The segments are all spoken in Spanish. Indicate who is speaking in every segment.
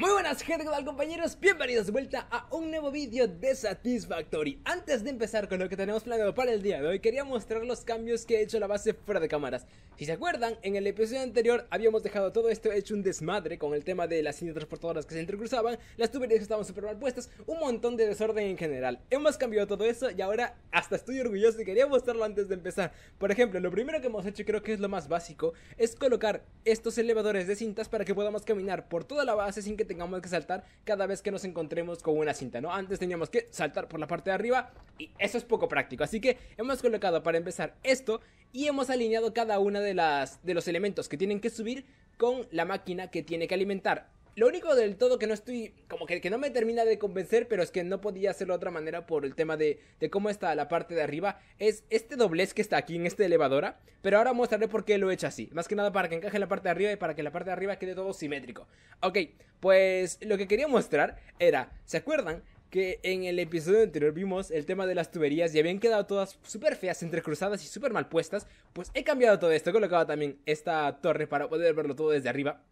Speaker 1: Move buenas gente, ¿qué tal compañeros? Bienvenidos de vuelta a un nuevo vídeo de Satisfactory Antes de empezar con lo que tenemos planeado para el día de hoy Quería mostrar los cambios que he hecho a la base fuera de cámaras Si se acuerdan, en el episodio anterior habíamos dejado todo esto hecho un desmadre Con el tema de las cintas transportadoras que se entrecruzaban, Las tuberías que estaban super mal puestas Un montón de desorden en general Hemos cambiado todo eso y ahora hasta estoy orgulloso y quería mostrarlo antes de empezar Por ejemplo, lo primero que hemos hecho creo que es lo más básico Es colocar estos elevadores de cintas para que podamos caminar por toda la base sin que tengamos vamos saltar cada vez que nos encontremos con una cinta, ¿no? Antes teníamos que saltar por la parte de arriba y eso es poco práctico. Así que hemos colocado para empezar esto y hemos alineado cada una de las de los elementos que tienen que subir con la máquina que tiene que alimentar lo único del todo que no estoy, como que, que no me termina de convencer, pero es que no podía hacerlo de otra manera por el tema de, de cómo está la parte de arriba, es este doblez que está aquí en esta elevadora, pero ahora mostraré por qué lo he hecho así, más que nada para que encaje la parte de arriba y para que la parte de arriba quede todo simétrico. Ok, pues lo que quería mostrar era, ¿se acuerdan? que en el episodio anterior vimos el tema de las tuberías y habían quedado todas súper feas, entrecruzadas y súper mal puestas, pues he cambiado todo esto, he colocado también esta torre para poder verlo todo desde arriba.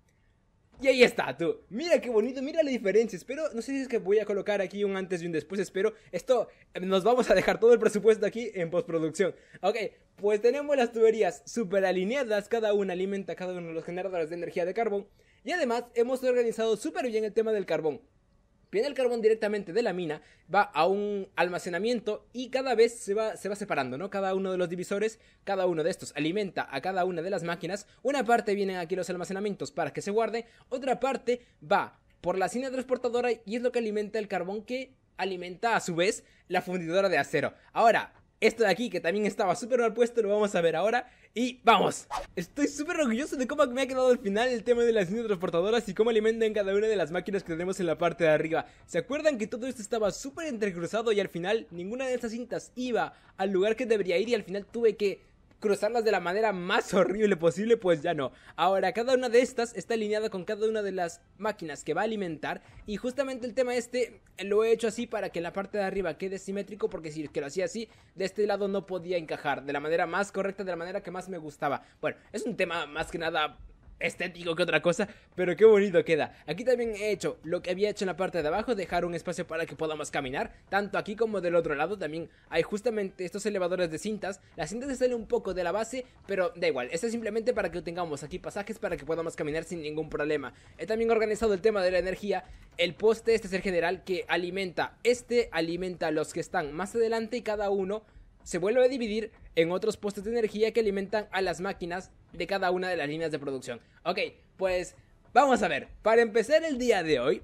Speaker 1: Y ahí está, tú. Mira qué bonito, mira la diferencia. Espero, no sé si es que voy a colocar aquí un antes y un después, espero. Esto, eh, nos vamos a dejar todo el presupuesto aquí en postproducción. Ok, pues tenemos las tuberías super alineadas, cada una alimenta cada uno de los generadores de energía de carbón. Y además hemos organizado súper bien el tema del carbón viene el carbón directamente de la mina, va a un almacenamiento y cada vez se va, se va separando, ¿no? Cada uno de los divisores, cada uno de estos alimenta a cada una de las máquinas. Una parte vienen aquí los almacenamientos para que se guarde, otra parte va por la cina transportadora y es lo que alimenta el carbón que alimenta a su vez la fundidora de acero. Ahora, esto de aquí, que también estaba súper mal puesto, lo vamos a ver ahora. Y ¡vamos! Estoy súper orgulloso de cómo me ha quedado al final el tema de las cintas transportadoras y cómo alimentan cada una de las máquinas que tenemos en la parte de arriba. ¿Se acuerdan que todo esto estaba súper entrecruzado y al final ninguna de esas cintas iba al lugar que debería ir y al final tuve que cruzarlas de la manera más horrible posible, pues ya no. Ahora, cada una de estas está alineada con cada una de las máquinas que va a alimentar y justamente el tema este lo he hecho así para que la parte de arriba quede simétrico porque si lo hacía así, de este lado no podía encajar de la manera más correcta, de la manera que más me gustaba. Bueno, es un tema más que nada estético que otra cosa, pero qué bonito queda. Aquí también he hecho lo que había hecho en la parte de abajo, dejar un espacio para que podamos caminar, tanto aquí como del otro lado también hay justamente estos elevadores de cintas, las cintas se salen un poco de la base, pero da igual, esto es simplemente para que tengamos aquí pasajes para que podamos caminar sin ningún problema. He también organizado el tema de la energía, el poste este es el general que alimenta este, alimenta a los que están más adelante y cada uno se vuelve a dividir en otros postes de energía que alimentan a las máquinas de cada una de las líneas de producción. Ok, pues vamos a ver. Para empezar el día de hoy,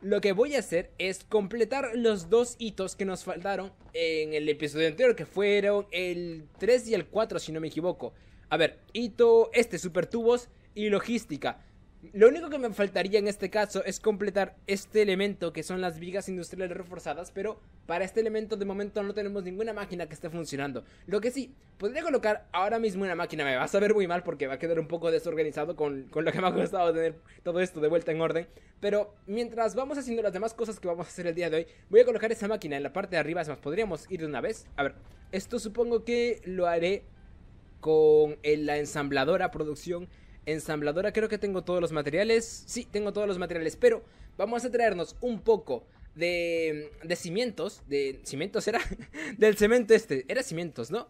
Speaker 1: lo que voy a hacer es completar los dos hitos que nos faltaron en el episodio anterior, que fueron el 3 y el 4, si no me equivoco. A ver, hito este, supertubos y logística. Lo único que me faltaría en este caso es completar este elemento que son las vigas industriales reforzadas, pero para este elemento de momento no tenemos ninguna máquina que esté funcionando. Lo que sí, podría colocar ahora mismo una máquina, me va a saber muy mal porque va a quedar un poco desorganizado con, con lo que me ha costado tener todo esto de vuelta en orden, pero mientras vamos haciendo las demás cosas que vamos a hacer el día de hoy, voy a colocar esa máquina en la parte de arriba, es más, podríamos ir de una vez. A ver, esto supongo que lo haré con la ensambladora producción ensambladora. Creo que tengo todos los materiales. Sí, tengo todos los materiales, pero vamos a traernos un poco de, de cimientos. ¿De cimientos era? Del cemento este. Era cimientos, ¿no?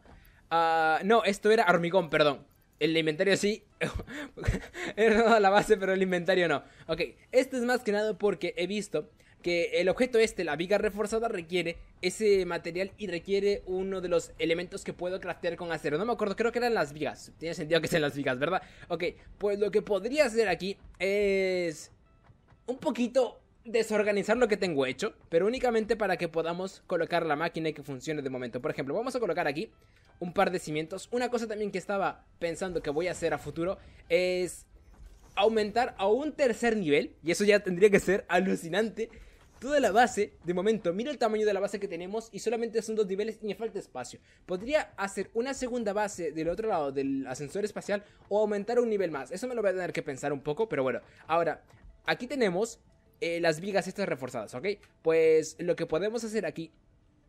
Speaker 1: Ah, no, esto era hormigón, perdón. El inventario sí. Era la base, pero el inventario no. Ok, esto es más que nada porque he visto que el objeto este, la viga reforzada, requiere ese material y requiere uno de los elementos que puedo craftear con acero. No me acuerdo, creo que eran las vigas. Tiene sentido que sean las vigas, ¿verdad? Ok, pues lo que podría hacer aquí es un poquito desorganizar lo que tengo hecho, pero únicamente para que podamos colocar la máquina y que funcione de momento. Por ejemplo, vamos a colocar aquí un par de cimientos. Una cosa también que estaba pensando que voy a hacer a futuro es aumentar a un tercer nivel, y eso ya tendría que ser alucinante toda la base, de momento, mira el tamaño de la base que tenemos y solamente son dos niveles y me falta espacio. Podría hacer una segunda base del otro lado del ascensor espacial o aumentar un nivel más. Eso me lo voy a tener que pensar un poco, pero bueno. Ahora, aquí tenemos eh, las vigas estas reforzadas, ¿ok? Pues lo que podemos hacer aquí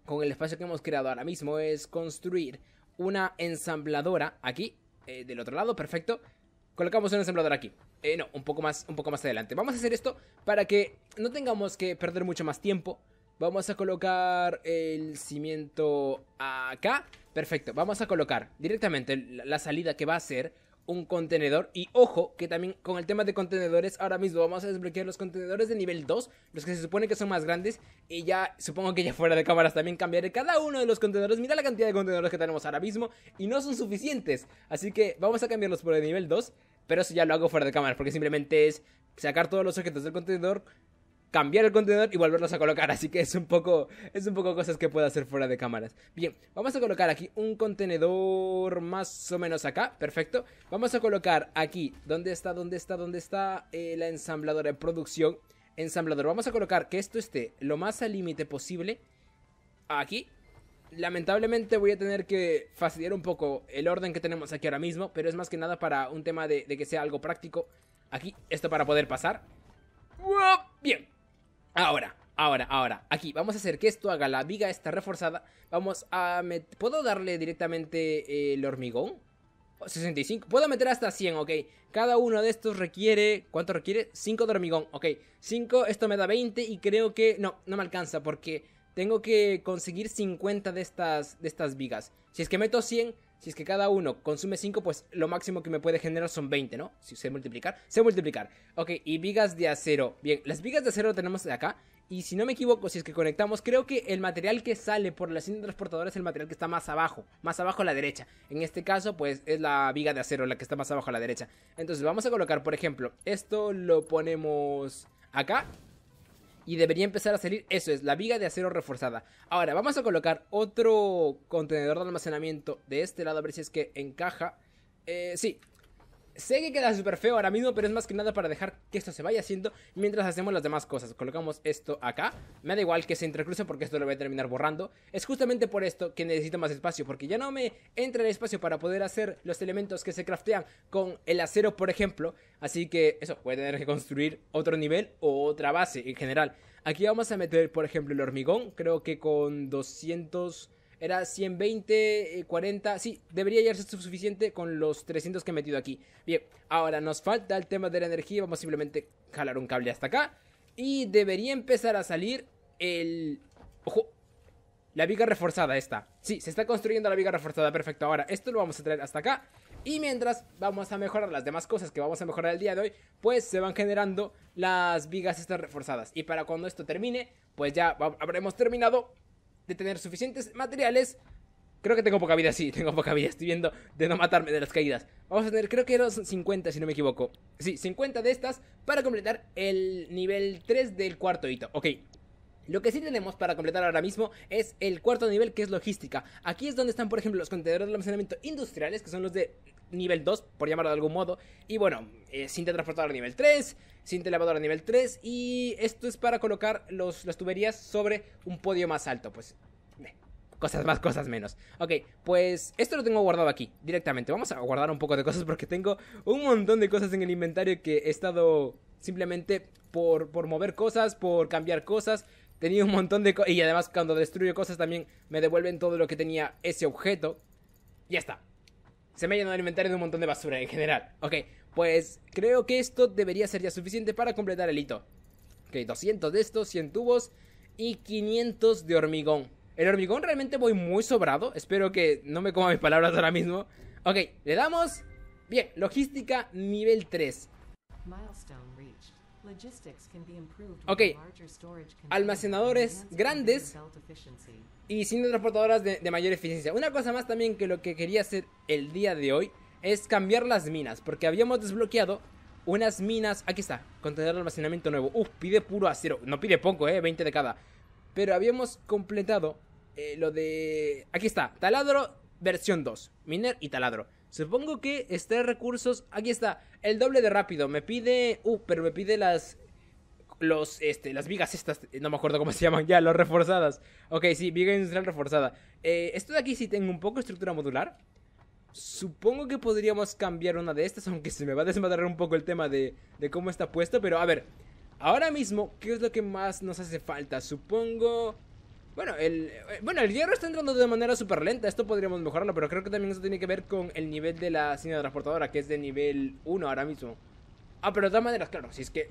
Speaker 1: con el espacio que hemos creado ahora mismo es construir una ensambladora aquí, eh, del otro lado, perfecto colocamos un ensamblador aquí. Eh, no, un poco, más, un poco más adelante. Vamos a hacer esto para que no tengamos que perder mucho más tiempo. Vamos a colocar el cimiento acá. Perfecto, vamos a colocar directamente la, la salida que va a ser un contenedor. Y ojo, que también con el tema de contenedores, ahora mismo vamos a desbloquear los contenedores de nivel 2, los que se supone que son más grandes. Y ya, supongo que ya fuera de cámaras también cambiaré cada uno de los contenedores. Mira la cantidad de contenedores que tenemos ahora mismo y no son suficientes. Así que vamos a cambiarlos por el nivel 2, pero eso ya lo hago fuera de cámaras porque simplemente es sacar todos los objetos del contenedor, cambiar el contenedor y volverlos a colocar. Así que es un poco, es un poco cosas que puedo hacer fuera de cámaras. Bien, vamos a colocar aquí un contenedor más o menos acá. Perfecto. Vamos a colocar aquí, ¿dónde está, dónde está, dónde está eh, la ensambladora de producción? Ensamblador. Vamos a colocar que esto esté lo más al límite posible. Aquí. Lamentablemente voy a tener que facilitar un poco el orden que tenemos aquí ahora mismo, pero es más que nada para un tema de, que sea algo práctico. Aquí, esto para poder pasar. ¡Wow! Bien, Ahora, ahora, ahora. Aquí, vamos a hacer que esto haga la viga esta reforzada. Vamos a... meter, ¿Puedo darle directamente eh, el hormigón? 65. Puedo meter hasta 100, ok. Cada uno de estos requiere... ¿Cuánto requiere? 5 de hormigón, ok. 5, esto me da 20 y creo que... No, no me alcanza porque tengo que conseguir 50 de estas, de estas vigas. Si es que meto 100, si es que cada uno consume 5, pues lo máximo que me puede generar son 20, ¿no? Si sé multiplicar, sé multiplicar. Ok, y vigas de acero. Bien, las vigas de acero tenemos de acá. Y si no me equivoco, si es que conectamos, creo que el material que sale por la cinta transportadora es el material que está más abajo, más abajo a la derecha. En este caso, pues es la viga de acero la que está más abajo a la derecha. Entonces vamos a colocar, por ejemplo, esto lo ponemos acá y debería empezar a salir, eso es, la viga de acero reforzada. Ahora, vamos a colocar otro contenedor de almacenamiento de este lado, a ver si es que encaja. Eh, sí, Sé que queda súper feo ahora mismo, pero es más que nada para dejar que esto se vaya haciendo mientras hacemos las demás cosas. Colocamos esto acá. Me da igual que se entrecruce porque esto lo voy a terminar borrando. Es justamente por esto que necesito más espacio, porque ya no me entra el espacio para poder hacer los elementos que se craftean con el acero, por ejemplo. Así que eso, voy a tener que construir otro nivel o otra base en general. Aquí vamos a meter, por ejemplo, el hormigón. Creo que con 200... Era 120, 40. Eh, sí, debería ya ser suficiente con los 300 que he metido aquí. Bien, ahora nos falta el tema de la energía. Vamos simplemente jalar un cable hasta acá. Y debería empezar a salir el... Ojo, la viga reforzada esta. Sí, se está construyendo la viga reforzada, perfecto. Ahora, esto lo vamos a traer hasta acá. Y mientras vamos a mejorar las demás cosas que vamos a mejorar el día de hoy, pues se van generando las vigas estas reforzadas. Y para cuando esto termine, pues ya habremos terminado de tener suficientes materiales. Creo que tengo poca vida, sí, tengo poca vida. Estoy viendo de no matarme de las caídas. Vamos a tener, creo que eran 50, si no me equivoco. Sí, 50 de estas para completar el nivel 3 del cuarto hito. Ok, lo que sí tenemos para completar ahora mismo es el cuarto nivel que es logística. Aquí es donde están, por ejemplo, los contenedores de almacenamiento industriales, que son los de nivel 2, por llamarlo de algún modo. Y bueno, eh, sin transportar transportadora nivel 3, cinta elevadora nivel 3 y esto es para colocar las tuberías sobre un podio más alto, pues cosas más, cosas menos. Ok, pues esto lo tengo guardado aquí directamente. Vamos a guardar un poco de cosas porque tengo un montón de cosas en el inventario que he estado simplemente por, por mover cosas, por cambiar cosas. Tenía un montón de cosas y además cuando destruyo cosas también me devuelven todo lo que tenía ese objeto. Ya está, se me ha llenado el inventario de un montón de basura en general. Ok, pues creo que esto debería ser ya suficiente para completar el hito. Ok, 200 de estos, 100 tubos y 500 de hormigón. El hormigón realmente voy muy sobrado. Espero que no me coma mis palabras ahora mismo. Ok, le damos... Bien, logística nivel 3. Ok, almacenadores grandes y cintas transportadoras de, mayor eficiencia. Una cosa más también que lo que quería hacer el día de hoy es cambiar las minas, porque habíamos desbloqueado unas minas. Aquí está, contenedor de almacenamiento nuevo. Uf, pide puro acero. No pide poco, eh, 20 de cada. Pero habíamos completado eh, lo de. Aquí está, taladro versión 2, miner y taladro. Supongo que este recursos. Aquí está. El doble de rápido. Me pide. Uh, pero me pide las. Los, este, las vigas estas, no me acuerdo cómo se llaman ya, las reforzadas. Ok, sí, viga industrial reforzada. Eh, esto de aquí sí tengo un poco de estructura modular. Supongo que podríamos cambiar una de estas, aunque se me va a desmadrar un poco el tema de, de cómo está puesto. Pero a ver, ahora mismo, ¿qué es lo que más nos hace falta? Supongo bueno el, eh, bueno, el hierro está entrando de manera súper lenta, esto podríamos mejorarlo, pero creo que también eso tiene que ver con el nivel de la transportadora que es de nivel 1 ahora mismo. Ah, pero de todas maneras, claro, si es que...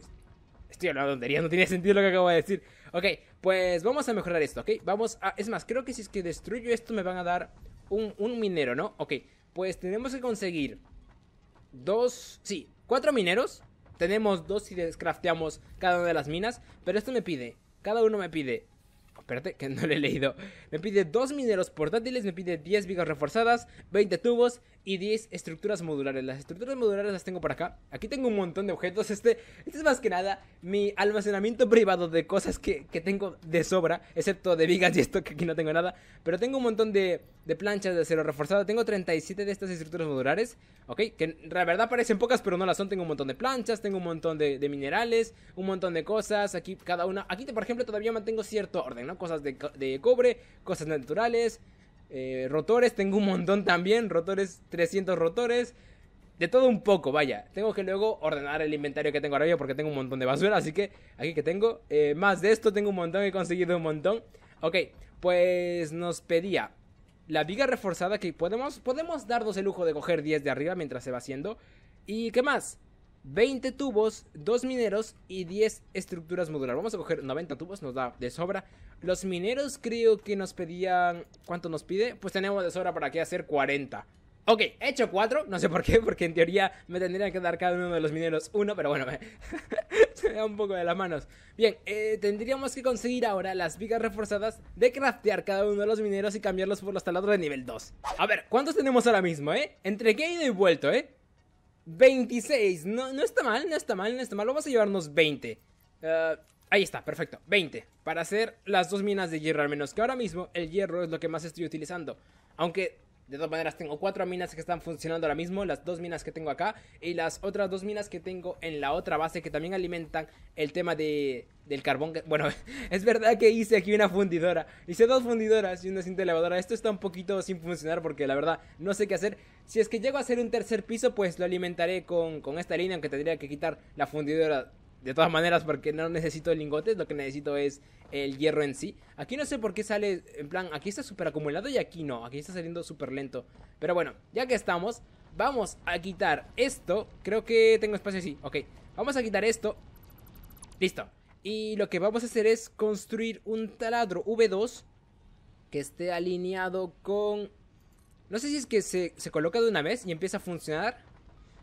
Speaker 1: Estoy hablando de tonterías, no tiene sentido lo que acabo de decir. Ok, pues vamos a mejorar esto, ¿ok? Vamos a... Es más, creo que si es que destruyo esto me van a dar un, un minero, ¿no? Ok, pues tenemos que conseguir dos... Sí, cuatro mineros. Tenemos dos si descrafteamos cada una de las minas, pero esto me pide... Cada uno me pide Espérate, que no lo he leído. Me pide dos mineros portátiles, me pide 10 vigas reforzadas, 20 tubos y 10 estructuras modulares. Las estructuras modulares las tengo por acá. Aquí tengo un montón de objetos. Este, este es más que nada mi almacenamiento privado de cosas que, tengo de sobra, excepto de vigas y esto que aquí no tengo nada. Pero tengo un montón de, planchas de acero reforzado. Tengo 37 de estas estructuras modulares, ¿ok? Que la verdad parecen pocas, pero no las son. Tengo un montón de planchas, tengo un montón de, minerales, un montón de cosas. Aquí cada una... Aquí, por ejemplo, todavía mantengo cierto orden, ¿no? Cosas de, de cobre, cosas naturales, eh, rotores, tengo un montón también, rotores, 300 rotores, de todo un poco, vaya. Tengo que luego ordenar el inventario que tengo ahora mismo porque tengo un montón de basura, así que aquí que tengo, eh, más de esto tengo un montón, he conseguido un montón. Ok, pues nos pedía la viga reforzada que podemos, podemos darnos el lujo de coger 10 de arriba mientras se va haciendo. ¿Y qué más? 20 tubos, 2 mineros y 10 estructuras modular. Vamos a coger 90 tubos, nos da de sobra. Los mineros creo que nos pedían... ¿Cuánto nos pide? Pues tenemos de sobra para qué hacer 40. Ok, he hecho 4, no sé por qué, porque en teoría me tendrían que dar cada uno de los mineros uno, pero bueno, me... se me da un poco de las manos. Bien, eh, tendríamos que conseguir ahora las vigas reforzadas de craftear cada uno de los mineros y cambiarlos por los taladros de nivel 2. A ver, ¿cuántos tenemos ahora mismo, eh? Entre que he ido y vuelto, eh. 26. No, no está mal, no está mal, no está mal. Vamos a llevarnos 20. Ah, ahí está, perfecto. 20. Para hacer las dos minas de hierro al menos. Que ahora mismo el hierro es lo que más estoy utilizando. Aunque de todas maneras, tengo cuatro minas que están funcionando ahora mismo, las dos minas que tengo acá y las otras dos minas que tengo en la otra base que también alimentan el tema de, del carbón. bueno, es verdad que hice aquí una fundidora, hice dos fundidoras y una cinta elevadora. Esto está un poquito sin funcionar porque la verdad no sé qué hacer. Si es que llego a hacer un tercer piso, pues lo alimentaré con, con esta línea, aunque tendría que quitar la fundidora de todas maneras, porque no necesito lingotes, lo que necesito es el hierro en sí. Aquí no sé por qué sale, en plan, aquí está súper acumulado y aquí no, aquí está saliendo súper lento. Pero bueno, ya que estamos, vamos a quitar esto. Creo que tengo espacio sí, ok. Vamos a quitar esto. Listo. Y lo que vamos a hacer es construir un taladro V2 que esté alineado con... No sé si es que se, se coloca de una vez y empieza a funcionar.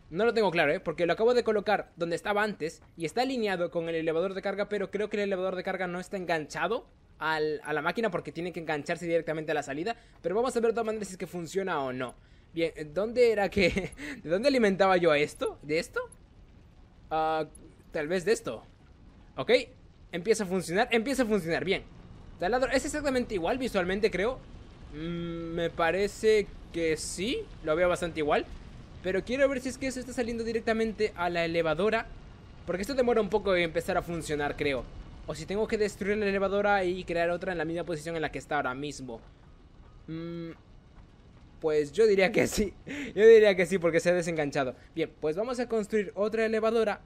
Speaker 1: No lo tengo claro, ¿eh? Porque lo acabo de colocar donde estaba antes y está alineado con el elevador de carga, pero creo que el elevador de carga no está enganchado a la máquina porque tiene que engancharse directamente a la salida. Pero vamos a ver de todas maneras si es que funciona o no. Bien, ¿dónde era que... ¿De dónde alimentaba yo a esto? ¿De esto? Ah, tal vez de esto. ¿Ok? Empieza a funcionar, empieza a funcionar, bien. lado es exactamente igual visualmente, creo. Mm, me parece que sí, lo veo bastante igual. Pero quiero ver si es que eso está saliendo directamente a la elevadora. Porque esto demora un poco en empezar a funcionar, creo. O si tengo que destruir la elevadora y crear otra en la misma posición en la que está ahora mismo. Mm, pues yo diría que sí. Yo diría que sí porque se ha desenganchado. Bien, pues vamos a construir otra elevadora.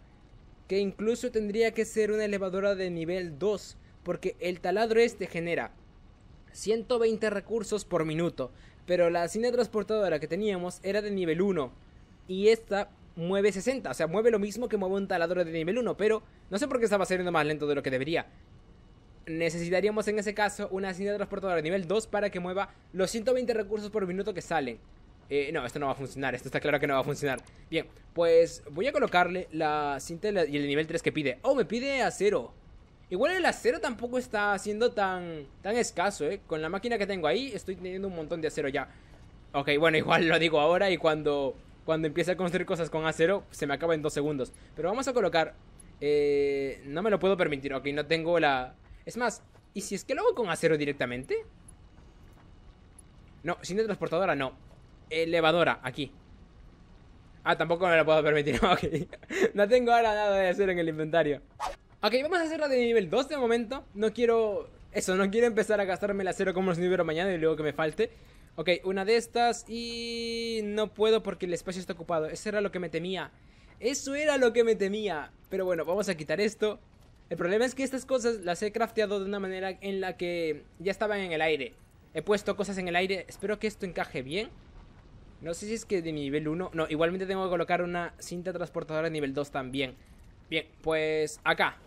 Speaker 1: Que incluso tendría que ser una elevadora de nivel 2. Porque el taladro este genera 120 recursos por minuto. Pero la cinta transportadora que teníamos era de nivel 1. Y esta mueve 60. O sea, mueve lo mismo que mueve un taladro de nivel 1. Pero no sé por qué estaba saliendo más lento de lo que debería. Necesitaríamos en ese caso una cinta transportadora de nivel 2 para que mueva los 120 recursos por minuto que salen. Eh, no, esto no va a funcionar, esto está claro que no va a funcionar. Bien, pues voy a colocarle la cinta y el nivel 3 que pide. Oh, me pide a acero. Igual el acero tampoco está siendo tan, tan escaso, ¿eh? Con la máquina que tengo ahí estoy teniendo un montón de acero ya. Ok, bueno, igual lo digo ahora y cuando, cuando empiece a construir cosas con acero se me acaba en dos segundos. Pero vamos a colocar... Eh, no me lo puedo permitir, ok, no tengo la... Es más, ¿y si es que lo hago con acero directamente? No, sin transportadora no. Elevadora, aquí. Ah, tampoco me lo puedo permitir, ok. no tengo ahora nada de acero en el inventario. Ok, vamos a hacer de nivel 2 de momento. No quiero... Eso, no quiero empezar a gastarme la cero como los nivel mañana y luego que me falte. Ok, una de estas y... No puedo porque el espacio está ocupado. Eso era lo que me temía. Eso era lo que me temía. Pero bueno, vamos a quitar esto. El problema es que estas cosas las he crafteado de una manera en la que ya estaban en el aire. He puesto cosas en el aire. Espero que esto encaje bien. No sé si es que de nivel 1... No, igualmente tengo que colocar una cinta transportadora de nivel 2 también. Bien, pues acá.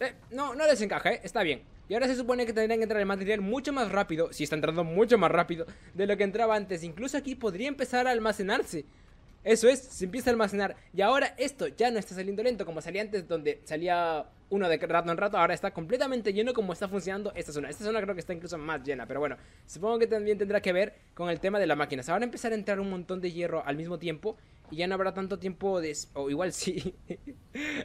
Speaker 1: Eh, no, no desencaja, ¿eh? Está bien. Y ahora se supone que tendrían que entrar el material mucho más rápido, si está entrando mucho más rápido, de lo que entraba antes. Incluso aquí podría empezar a almacenarse. Eso es, se empieza a almacenar. Y ahora esto ya no está saliendo lento como salía antes, donde salía uno de rato en rato. Ahora está completamente lleno como está funcionando esta zona. Esta zona creo que está incluso más llena. Pero bueno, supongo que también tendrá que ver con el tema de las máquinas. Ahora empezar a entrar un montón de hierro al mismo tiempo y ya no habrá tanto tiempo de... O igual sí.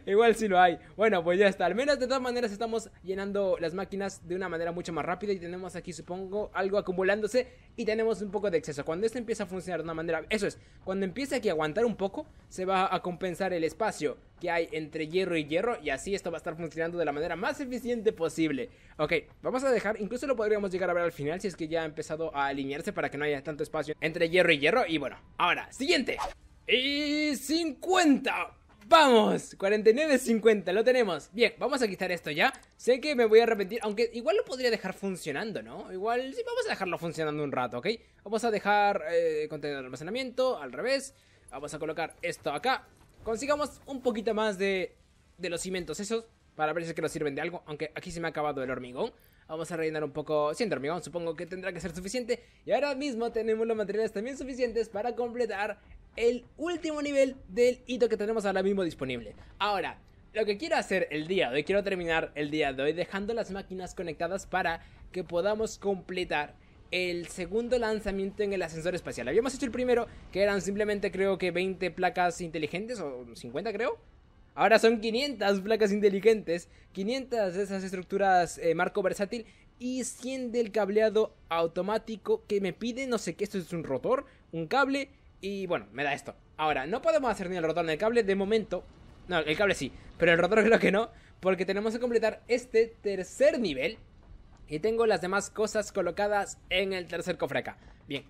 Speaker 1: igual sí lo hay. Bueno, pues ya está. Al menos de todas maneras estamos llenando las máquinas de una manera mucho más rápida. Y tenemos aquí, supongo, algo acumulándose. Y tenemos un poco de exceso. Cuando esto empieza a funcionar de una manera... Eso es. Cuando empiece aquí a aguantar un poco, se va a compensar el espacio que hay entre hierro y hierro. Y así esto va a estar funcionando de la manera más eficiente posible. Ok, vamos a dejar... Incluso lo podríamos llegar a ver al final si es que ya ha empezado a alinearse para que no haya tanto espacio entre hierro y hierro. Y bueno, ahora, siguiente. Y 50. Vamos, 49.50, lo tenemos. Bien, vamos a quitar esto ya. Sé que me voy a arrepentir, aunque igual lo podría dejar funcionando, ¿no? Igual, sí, vamos a dejarlo funcionando un rato, ¿ok? Vamos a dejar eh, contenido de almacenamiento al revés. Vamos a colocar esto acá. Consigamos un poquito más de, los cimientos esos para ver si es que nos sirven de algo, aunque aquí se me ha acabado el hormigón. Vamos a rellenar un poco 100 hormigón, supongo que tendrá que ser suficiente. Y ahora mismo tenemos los materiales también suficientes para completar el último nivel del hito que tenemos ahora mismo disponible. Ahora, lo que quiero hacer el día de hoy, quiero terminar el día de hoy dejando las máquinas conectadas para que podamos completar el segundo lanzamiento en el ascensor espacial. Habíamos hecho el primero, que eran simplemente creo que 20 placas inteligentes, o 50 creo. Ahora son 500 placas inteligentes, 500 de esas estructuras eh, marco versátil y 100 del cableado automático que me pide, no sé qué, esto es un rotor, un cable y bueno, me da esto. Ahora, no podemos hacer ni el rotor ni el cable de momento. No, el cable sí, pero el rotor creo que no, porque tenemos que completar este tercer nivel y tengo las demás cosas colocadas en el tercer cofre acá. Bien.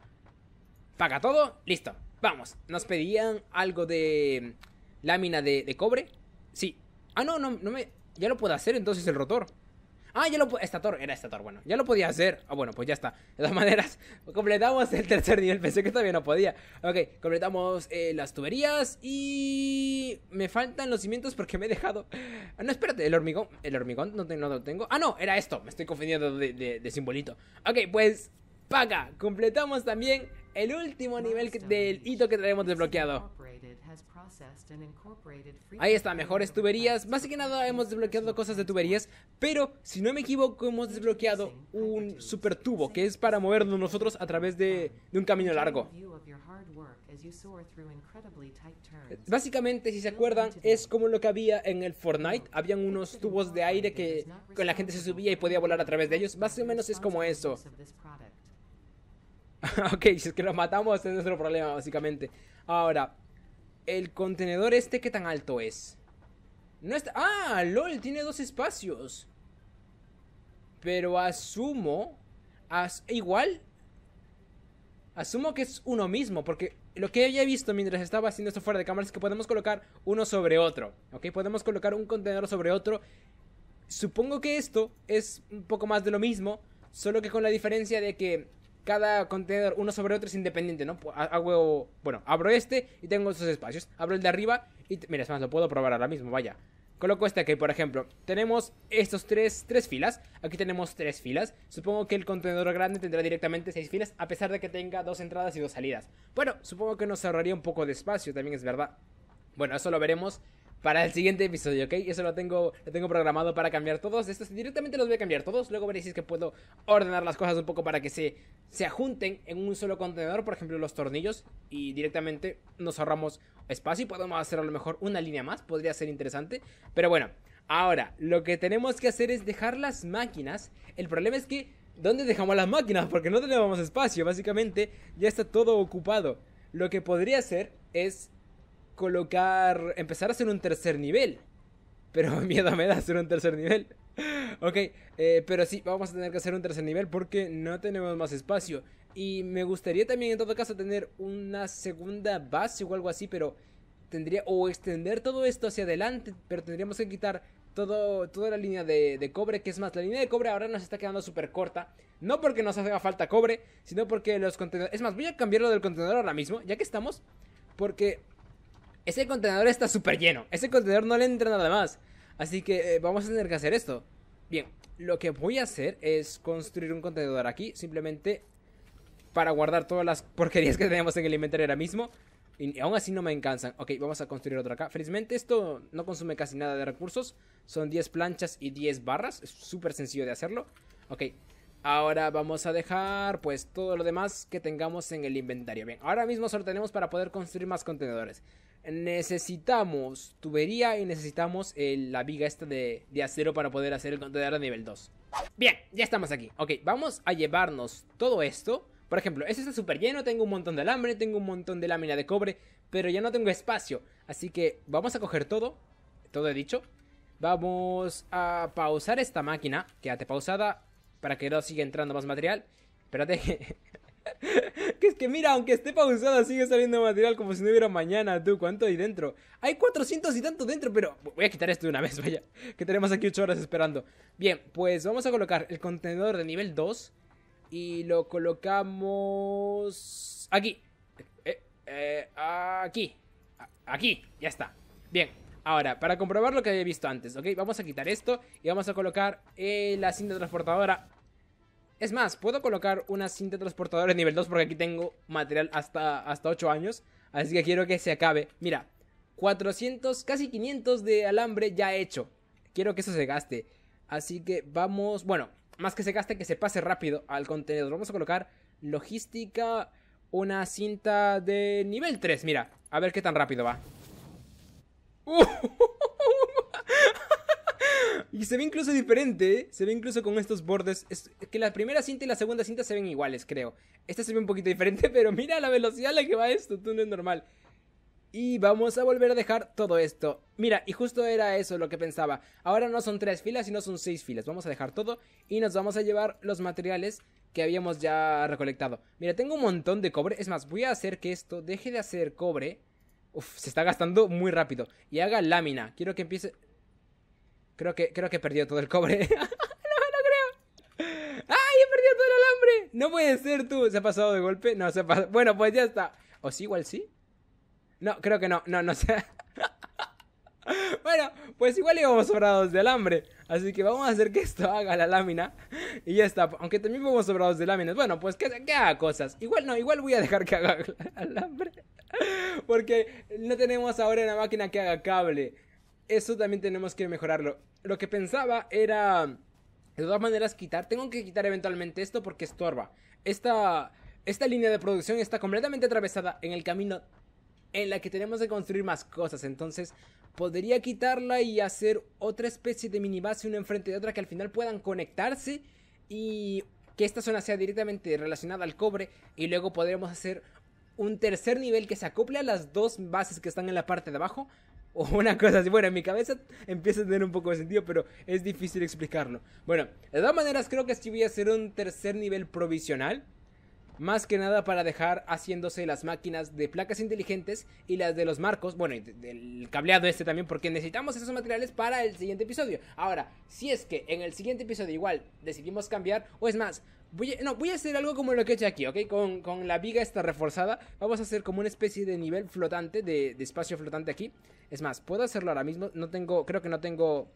Speaker 1: Paga todo, listo. Vamos, nos pedían algo de lámina de, cobre. Sí. Ah, no, no, no me. Ya lo puedo hacer entonces el rotor. Ah, ya lo puedo... Estator, era estator, bueno. Ya lo podía hacer. Ah, bueno, pues ya está. De todas maneras, completamos el tercer nivel. Pensé que todavía no podía. Ok, completamos eh, las tuberías. Y. Me faltan los cimientos porque me he dejado. Ah, no, espérate, el hormigón. El hormigón no, no lo tengo. Ah, no, era esto. Me estoy confundiendo de, simbolito. Ok, pues. Paga. Completamos también el último nivel del hito que tenemos desbloqueado. Ahí está, mejores tuberías. Más que nada hemos desbloqueado cosas de tuberías, pero si no me equivoco hemos desbloqueado un super tubo que es para movernos nosotros a través de, de un camino largo. Básicamente, si se acuerdan, es como lo que había en el Fortnite. Habían unos tubos de aire que con la gente se subía y podía volar a través de ellos. Más o menos es como eso. ok, si es que lo matamos este es nuestro problema, básicamente. Ahora, el contenedor este, ¿qué tan alto es? No está... ¡Ah! ¡Lol! Tiene dos espacios. Pero asumo... Igual... Asumo que es uno mismo, porque lo que había visto mientras estaba haciendo esto fuera de cámara es que podemos colocar uno sobre otro, ¿ok? Podemos colocar un contenedor sobre otro. Supongo que esto es un poco más de lo mismo, solo que con la diferencia de que cada contenedor uno sobre otro es independiente, ¿no? Hago, bueno, abro este y tengo esos espacios. Abro el de arriba y, mira, es más, lo puedo probar ahora mismo, vaya. Coloco este aquí, por ejemplo. Tenemos estos tres, tres filas. Aquí tenemos tres filas. Supongo que el contenedor grande tendrá directamente seis filas, a pesar de que tenga dos entradas y dos salidas. Bueno, supongo que nos ahorraría un poco de espacio, también es verdad. Bueno, eso lo veremos para el siguiente episodio, ¿ok? Eso lo tengo, lo tengo programado para cambiar todos. Estos directamente los voy a cambiar todos. Luego veréis si es que puedo ordenar las cosas un poco para que se, se ajunten en un solo contenedor. Por ejemplo, los tornillos. Y directamente nos ahorramos espacio y podemos hacer a lo mejor una línea más. Podría ser interesante. Pero bueno, ahora lo que tenemos que hacer es dejar las máquinas. El problema es que, ¿dónde dejamos las máquinas? Porque no tenemos espacio. Básicamente, ya está todo ocupado. Lo que podría hacer es colocar, empezar a hacer un tercer nivel. Pero miedo me da hacer un tercer nivel. ok, eh, pero sí, vamos a tener que hacer un tercer nivel porque no tenemos más espacio. Y me gustaría también en todo caso tener una segunda base o algo así, pero tendría o extender todo esto hacia adelante, pero tendríamos que quitar todo, toda la línea de, cobre, que es más, la línea de cobre ahora nos está quedando súper corta. No porque nos haga falta cobre, sino porque los contenedores... Es más, voy a cambiar Lo del contenedor ahora mismo, ya que estamos, porque ese contenedor está súper lleno. Ese contenedor no le entra nada más. Así que eh, vamos a tener que hacer esto. Bien, lo que voy a hacer es construir un contenedor aquí, simplemente para guardar todas las porquerías que tenemos en el inventario ahora mismo. Y aún así no me encantan. Ok, vamos a construir otro acá. Felizmente esto no consume casi nada de recursos. Son 10 planchas y 10 barras. Es súper sencillo de hacerlo. Ok, ahora vamos a dejar pues todo lo demás que tengamos en el inventario. Bien, ahora mismo solo tenemos para poder construir más contenedores necesitamos tubería y necesitamos eh, la viga esta de, acero para poder hacer el contenedor de nivel 2. Bien, ya estamos aquí. Ok, vamos a llevarnos todo esto. Por ejemplo, este está súper lleno, tengo un montón de alambre, tengo un montón de lámina de cobre, pero ya no tengo espacio. Así que vamos a coger todo, todo he dicho. Vamos a pausar esta máquina, quédate pausada para que no siga entrando más material. Espérate que es que mira, aunque esté pausada, sigue saliendo material como si no hubiera mañana, tú. ¿Cuánto hay dentro? Hay 400 y tanto dentro, pero voy a quitar esto de una vez, vaya. Que tenemos aquí 8 horas esperando. Bien, pues vamos a colocar el contenedor de nivel 2. Y lo colocamos... Aquí. Eh, eh, aquí. Aquí. Ya está. Bien. Ahora, para comprobar lo que había visto antes, ¿ok? Vamos a quitar esto y vamos a colocar la cinta transportadora es más, puedo colocar una cinta transportadora de nivel 2 porque aquí tengo material hasta, hasta 8 años. Así que quiero que se acabe. Mira, 400, casi 500 de alambre ya hecho. Quiero que eso se gaste. Así que vamos, bueno, más que se gaste, que se pase rápido al contenedor. Vamos a colocar logística, una cinta de nivel 3. Mira, a ver qué tan rápido va. ¡Uh! Y se ve incluso diferente, ¿eh? se ve incluso con estos bordes. Es que la primera cinta y la segunda cinta se ven iguales, creo. Esta se ve un poquito diferente, pero mira la velocidad a la que va esto, tú no es normal. Y vamos a volver a dejar todo esto. Mira, y justo era eso lo que pensaba. Ahora no son tres filas, sino son seis filas. Vamos a dejar todo y nos vamos a llevar los materiales que habíamos ya recolectado. Mira, tengo un montón de cobre. Es más, voy a hacer que esto deje de hacer cobre. Uf, se está gastando muy rápido. Y haga lámina. Quiero que empiece... Creo que, creo que todo el cobre. no, no creo. ¡Ay, he perdido todo el alambre! No puede ser tú. ¿Se ha pasado de golpe? No, se ha pasado. Bueno, pues ya está. ¿O sí, igual sí? No, creo que no. No, no sé. bueno, pues igual íbamos sobrados de alambre. Así que vamos a hacer que esto haga la lámina. Y ya está. Aunque también vamos sobrados de láminas. Bueno, pues que, que haga cosas. Igual no, igual voy a dejar que haga alambre. Porque no tenemos ahora una máquina que haga cable eso también tenemos que mejorarlo. Lo que pensaba era... De todas maneras, quitar. Tengo que quitar eventualmente esto porque estorba. Esta, esta línea de producción está completamente atravesada en el camino en la que tenemos que construir más cosas. Entonces, podría quitarla y hacer otra especie de mini base una enfrente de otra que al final puedan conectarse y que esta zona sea directamente relacionada al cobre. Y luego podremos hacer un tercer nivel que se acople a las dos bases que están en la parte de abajo o una cosa así. Bueno, en mi cabeza empieza a tener un poco de sentido, pero es difícil explicarlo. Bueno, de todas maneras creo que sí voy a hacer un tercer nivel provisional. Más que nada para dejar haciéndose las máquinas de placas inteligentes y las de los marcos. Bueno, y del cableado este también, porque necesitamos esos materiales para el siguiente episodio. Ahora, si es que en el siguiente episodio igual decidimos cambiar, o es más, Voy a, no, voy a hacer algo como lo que he hecho aquí, ¿ok? Con, la viga esta reforzada. Vamos a hacer como una especie de nivel flotante, de, de, espacio flotante aquí. Es más, puedo hacerlo ahora mismo. No tengo, creo que no tengo...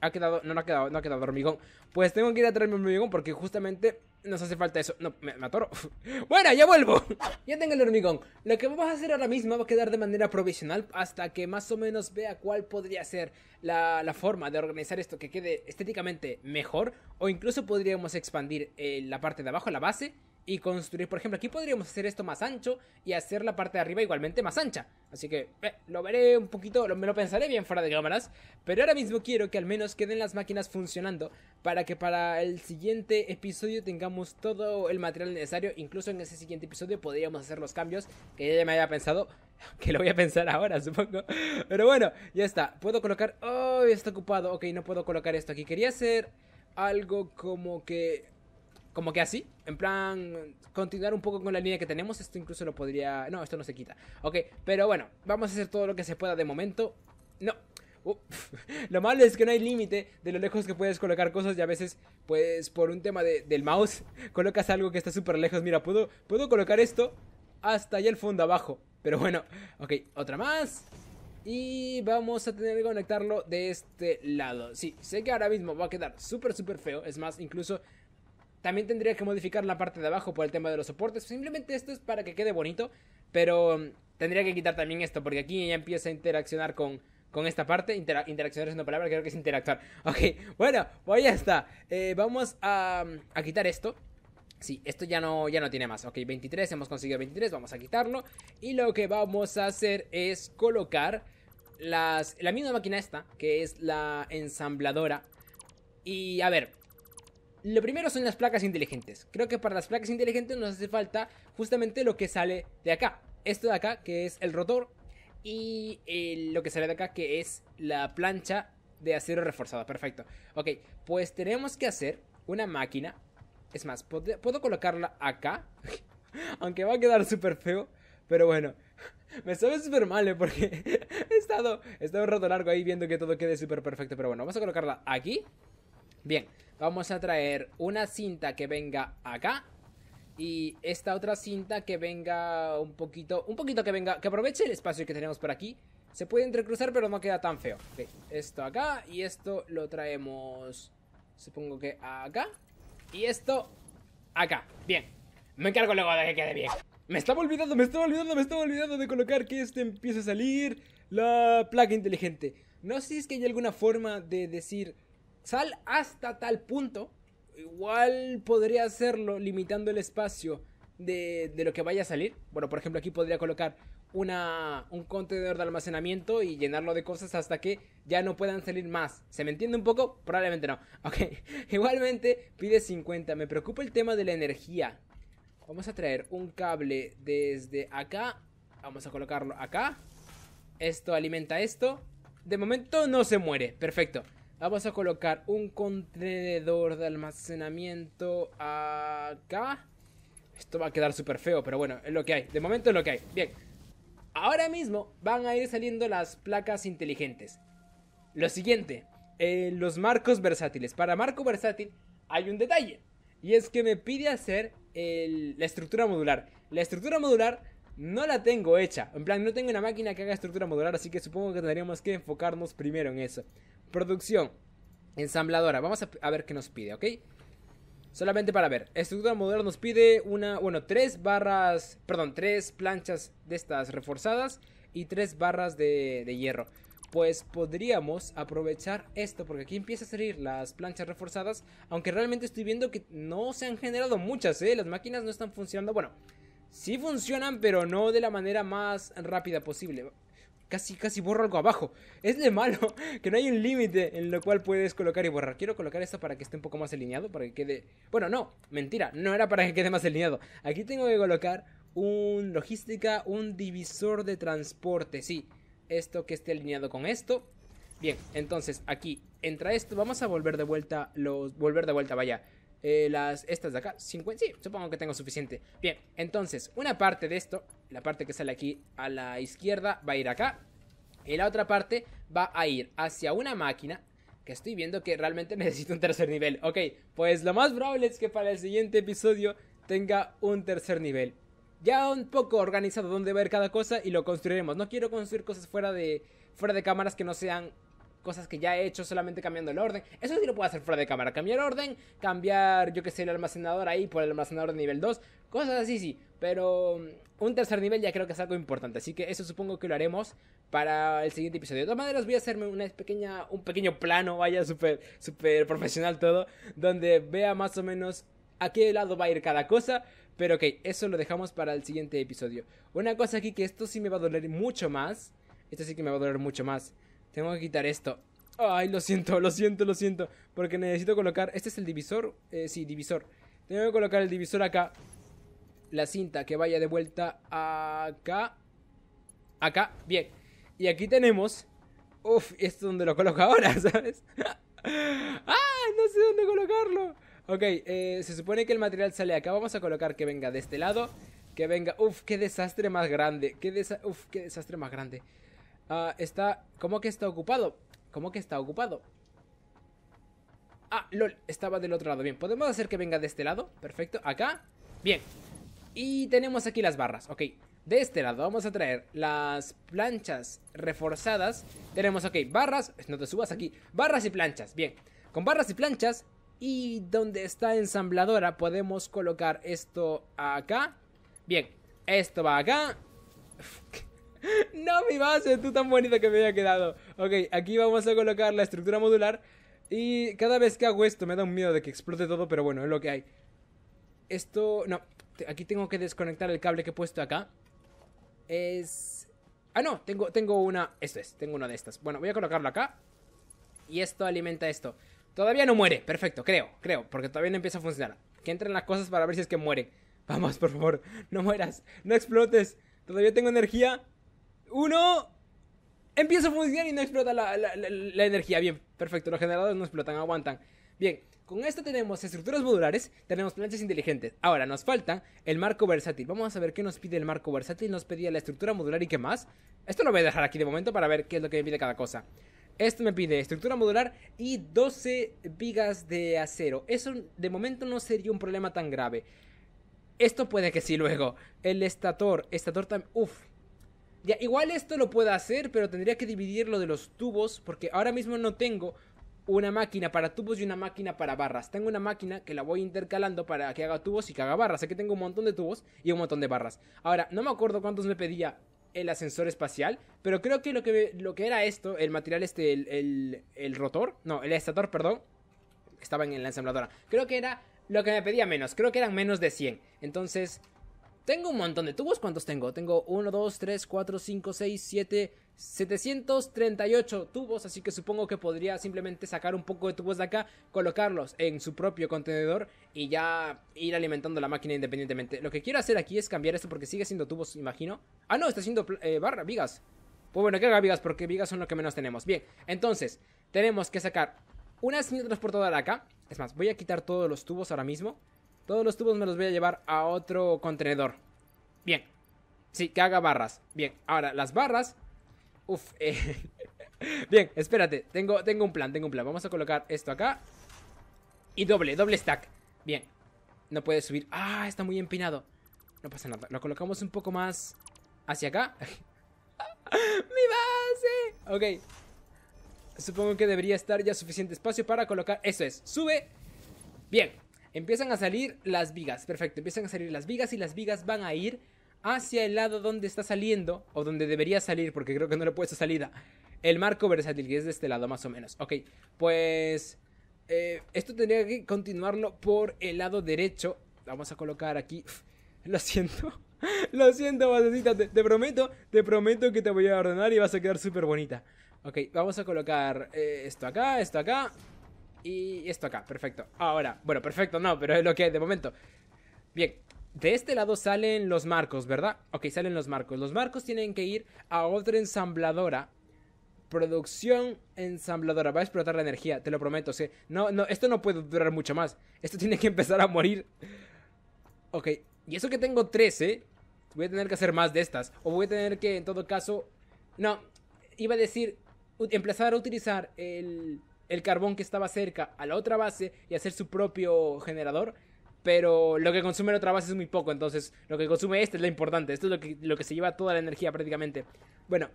Speaker 1: Ha, quedado, no, ha quedado, no ha quedado hormigón. Pues tengo que ir a traerme hormigón porque justamente nos hace falta eso. No, me, me atoro. bueno, ya vuelvo. ya tengo el hormigón. Lo que vamos a hacer ahora mismo va a quedar de manera provisional hasta que más o menos vea cuál podría ser la, forma de organizar esto que quede estéticamente mejor. O incluso podríamos expandir eh, la parte de abajo, la base y construir. Por ejemplo, aquí podríamos hacer esto más ancho y hacer la parte de arriba igualmente más ancha. Así que eh, lo veré un poquito, lo, me lo pensaré bien fuera de cámaras. Pero ahora mismo quiero que al menos queden las máquinas funcionando para que para el siguiente episodio tengamos todo el material necesario. Incluso en ese siguiente episodio podríamos hacer los cambios que ya me había pensado. Que lo voy a pensar ahora, supongo. Pero bueno, ya está. Puedo colocar... ¡Oh! Está ocupado. Ok, no puedo colocar esto aquí. Quería hacer algo como que como que así, en plan, continuar un poco con la línea que tenemos, esto incluso lo podría... No, esto no se quita. Ok, pero bueno, vamos a hacer todo lo que se pueda de momento. No. Uh, lo malo es que no hay límite de lo lejos que puedes colocar cosas y a veces, pues por un tema del mouse, colocas algo que está súper lejos. Mira, puedo, puedo colocar esto hasta allá el fondo abajo. Pero bueno, ok, otra más. Y vamos a tener que conectarlo de este lado. Sí, sé que ahora mismo va a quedar súper, súper feo. Es más, incluso también tendría que modificar la parte de abajo por el tema de los soportes. Simplemente esto es para que quede bonito. Pero mm, tendría que quitar también esto. Porque aquí ya empieza a interaccionar con, esta parte. interaccionar es una palabra, creo que es interactuar. Ok, bueno, pues ya está. Eh, vamos mm, a, quitar esto. Sí, esto ya no, ya no tiene más. Ok, 23, hemos conseguido 23, vamos a quitarlo. Y lo que vamos a hacer es colocar las, la misma máquina esta, que es la ensambladora. Y a ver, lo primero son las placas inteligentes. Creo que para las placas inteligentes nos hace falta justamente lo que sale de acá. Esto de acá, que es el rotor, y eh, lo que sale de acá, que es la plancha de acero reforzado. Perfecto. Ok, pues tenemos que hacer una máquina. Es más, ¿puedo, colocarla acá? Aunque va a quedar súper feo, pero bueno. Me sabe súper mal, eh, Porque he estado, he estado un rato largo ahí viendo que todo quede súper perfecto. Pero bueno, vamos a colocarla aquí. Bien, vamos a traer una cinta que venga acá y esta otra cinta que venga un poquito, un poquito que venga, que aproveche el espacio que tenemos por aquí. Se puede entrecruzar, pero no queda tan feo. Esto acá y esto lo traemos, supongo que acá y esto acá. Bien, me encargo luego de que quede bien. Me estaba olvidando, me estaba olvidando, me estaba olvidando de colocar que este empiece a salir la placa inteligente. No sé si es que hay alguna forma de decir sal hasta tal punto. Igual podría hacerlo limitando el espacio de, lo que vaya a salir. Bueno, por ejemplo, aquí podría colocar una, un contenedor de almacenamiento y llenarlo de cosas hasta que ya no puedan salir más. ¿Se me entiende un poco? Probablemente no. Ok, igualmente pide 50. Me preocupa el tema de la energía. Vamos a traer un cable desde acá. Vamos a colocarlo acá. Esto alimenta esto. De momento no se muere. Perfecto. Vamos a colocar un contenedor de almacenamiento acá. Esto va a quedar súper feo, pero bueno, es lo que hay. De momento es lo que hay. Bien. Ahora mismo van a ir saliendo las placas inteligentes. Lo siguiente, eh, los marcos versátiles. Para marco versátil hay un detalle. Y es que me pide hacer la estructura modular. La estructura modular no la tengo hecha. En plan, no tengo una máquina que haga estructura modular, así que supongo que tendríamos que enfocarnos primero en eso. Producción. Ensambladora. Vamos a, ver qué nos pide, ¿ok? Solamente para ver. Estructura modular nos pide una, bueno, tres barras, perdón, tres planchas de estas reforzadas y tres barras de, de hierro. Pues podríamos aprovechar esto porque aquí empieza a salir las planchas reforzadas. Aunque realmente estoy viendo que no se han generado muchas, ¿eh? Las máquinas no están funcionando. Bueno, sí funcionan, pero no de la manera más rápida posible. Casi, casi borro algo abajo. Es de malo que no hay un límite en lo cual puedes colocar y borrar. Quiero colocar esto para que esté un poco más alineado, para que quede... Bueno, no, mentira, no era para que quede más alineado. Aquí tengo que colocar un logística, un divisor de transporte, sí. Esto que esté alineado con esto. Bien, entonces aquí entra esto. Vamos a volver de vuelta los... Volver de vuelta, vaya eh, las, estas de acá, 50, sí, supongo que tengo suficiente. Bien, entonces, una parte de esto, la parte que sale aquí a la izquierda, va a ir acá. Y la otra parte va a ir hacia una máquina que estoy viendo que realmente necesito un tercer nivel. Ok, pues lo más probable es que para el siguiente episodio tenga un tercer nivel. Ya un poco organizado dónde ver cada cosa y lo construiremos. No quiero construir cosas fuera de, fuera de cámaras que no sean cosas que ya he hecho solamente cambiando el orden. Eso sí lo puedo hacer fuera de cámara. Cambiar orden, cambiar, yo que sé, el almacenador ahí por el almacenador de nivel 2. Cosas así, sí. Pero mm, un tercer nivel ya creo que es algo importante. Así que eso supongo que lo haremos para el siguiente episodio. De todas maneras voy a hacerme una pequeña, un pequeño plano, vaya, súper super profesional todo. Donde vea más o menos a qué lado va a ir cada cosa. Pero ok, eso lo dejamos para el siguiente episodio. Una cosa aquí que esto sí me va a doler mucho más. Esto sí que me va a doler mucho más. Tengo que quitar esto. Ay, lo siento, lo siento, lo siento. Porque necesito colocar... Este es el divisor. Eh, sí, divisor. Tengo que colocar el divisor acá. La cinta que vaya de vuelta acá. Acá. Bien. Y aquí tenemos... Uf, esto es donde lo coloco ahora, ¿sabes? ¡Ah! No sé dónde colocarlo. Ok, eh, se supone que el material sale acá. Vamos a colocar que venga de este lado. Que venga... Uf, qué desastre más grande. Qué Uf, qué desastre más grande. Ah, está... ¿Cómo que está ocupado? ¿Cómo que está ocupado? Ah, lol, estaba del otro lado. Bien, podemos hacer que venga de este lado. Perfecto, acá. Bien. Y tenemos aquí las barras, ok. De este lado vamos a traer las planchas reforzadas. Tenemos, ok, barras. No te subas aquí. Barras y planchas, bien. Con barras y planchas y donde está ensambladora podemos colocar esto acá. Bien, esto va acá. No, mi base, tú tan bonita que me había quedado. Ok, aquí vamos a colocar la estructura modular. Y cada vez que hago esto me da un miedo de que explote todo, pero bueno, es lo que hay. Esto... No, aquí tengo que desconectar el cable que he puesto acá. Es... Ah, no, tengo, tengo una... Esto es, tengo una de estas. Bueno, voy a colocarlo acá. Y esto alimenta esto. Todavía no muere, perfecto, creo, creo, porque todavía no empieza a funcionar. Que entren las cosas para ver si es que muere. Vamos, por favor, no mueras, no explotes. Todavía tengo energía uno empieza a funcionar y no explota la, energía. Bien, perfecto, los generadores no explotan, aguantan. Bien, con esto tenemos estructuras modulares, tenemos planchas inteligentes. Ahora, nos falta el marco versátil. Vamos a ver qué nos pide el marco versátil. Nos pedía la estructura modular y qué más. Esto lo voy a dejar aquí de momento para ver qué es lo que me pide cada cosa. Esto me pide estructura modular y 12 vigas de acero. Eso de momento no sería un problema tan grave. Esto puede que sí luego. El estator, estator también... Uf, igual esto lo puedo hacer, pero tendría que dividirlo de los tubos, porque ahora mismo no tengo una máquina para tubos y una máquina para barras. Tengo una máquina que la voy intercalando para que haga tubos y que haga barras. Aquí tengo un montón de tubos y un montón de barras. Ahora, no me acuerdo cuántos me pedía el ascensor espacial, pero creo que lo que, lo que era esto, el material este, el, rotor, no, el estator, perdón, estaba en la ensambladora. Creo que era lo que me pedía menos, creo que eran menos de 100. Entonces, tengo un montón de tubos. ¿Cuántos tengo? Tengo 1, 2, 3, 4, 5, 6, 7, 738 tubos. Así que supongo que podría simplemente sacar un poco de tubos de acá, colocarlos en su propio contenedor y ya ir alimentando la máquina independientemente. Lo que quiero hacer aquí es cambiar esto porque sigue siendo tubos, imagino. Ah, no, está siendo eh, barra, vigas. Pues bueno, que haga vigas porque vigas son lo que menos tenemos. Bien, entonces tenemos que sacar unas por todas la acá. Es más, voy a quitar todos los tubos ahora mismo. Todos los tubos me los voy a llevar a otro contenedor. Bien. Sí, que haga barras. Bien, ahora las barras. Uf, eh, Bien, espérate. Tengo, tengo un plan, tengo un plan. Vamos a colocar esto acá. Y doble, doble stack. Bien. No puede subir. Ah, está muy empinado. No pasa nada. Lo colocamos un poco más hacia acá. ¡Mi base! Ok. Supongo que debería estar ya suficiente espacio para colocar... Eso es. Sube. Bien. Empiezan a salir las vigas, perfecto, empiezan a salir las vigas y las vigas van a ir hacia el lado donde está saliendo, o donde debería salir, porque creo que no le he puesto salida, el marco versátil, que es de este lado más o menos. Ok, pues eh, esto tendría que continuarlo por el lado derecho. Vamos a colocar aquí, lo siento. Lo siento, basecita, te, prometo, te prometo que te voy a ordenar y vas a quedar súper bonita. Ok, vamos a colocar eh, esto acá, esto acá, y esto acá, perfecto. Ahora, bueno, perfecto, no, pero es lo que hay de momento. Bien, de este lado salen los marcos, ¿verdad? Ok, salen los marcos. Los marcos tienen que ir a otra ensambladora. Producción ensambladora. Va a explotar la energía, te lo prometo. ¿sí? no, no, esto no puede durar mucho más. Esto tiene que empezar a morir. Ok, y eso que tengo 13. ¿eh? Voy a tener que hacer más de estas. O voy a tener que, en todo caso... No, iba a decir... Empezar a utilizar el el carbón que estaba cerca a la otra base y hacer su propio generador. Pero lo que consume la otra base es muy poco, entonces lo que consume este es lo importante. Esto es lo que, lo que se lleva toda la energía prácticamente. Bueno,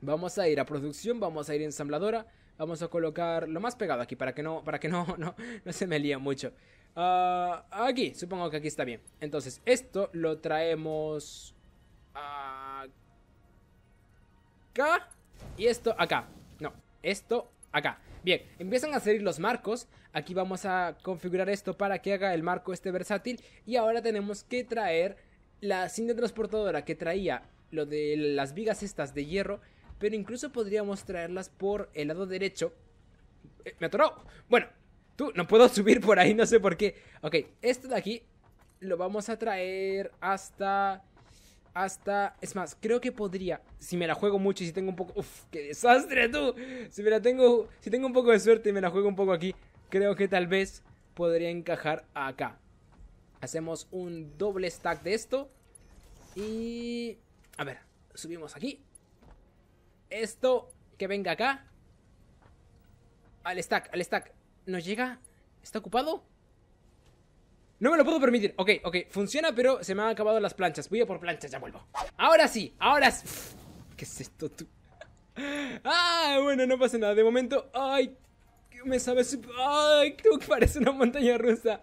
Speaker 1: vamos a ir a producción, vamos a ir a ensambladora. Vamos a colocar lo más pegado aquí para que no, para que no, no, se me líe mucho. Ah, aquí, supongo que aquí está bien. Entonces, esto lo traemos acá y esto acá. No, esto acá. Bien, empiezan a salir los marcos. Aquí vamos a configurar esto para que haga el marco este versátil. Y ahora tenemos que traer la cinta transportadora que traía lo de las vigas estas de hierro. Pero incluso podríamos traerlas por el lado derecho. Eh, me atoró. Bueno, tú no puedo subir por ahí, no sé por qué. Ok, esto de aquí lo vamos a traer hasta hasta. Es más, creo que podría. Si me la juego mucho y si tengo un poco. ¡Uf! ¡Qué desastre tú! Si me la tengo. Si tengo un poco de suerte y me la juego un poco aquí. Creo que tal vez podría encajar acá. Hacemos un doble stack de esto. Y. A ver, subimos aquí. Esto que venga acá. Al stack, al stack. ¿Nos llega? ¿Está ocupado? No me lo puedo permitir. Ok, ok, funciona, pero se me han acabado las planchas. Voy a por planchas, ya vuelvo. Ahora sí, ahora sí. ¿Qué es esto, tú? Ah, bueno, no pasa nada. De momento, ay, me sabes Ay, tú parece una montaña rusa.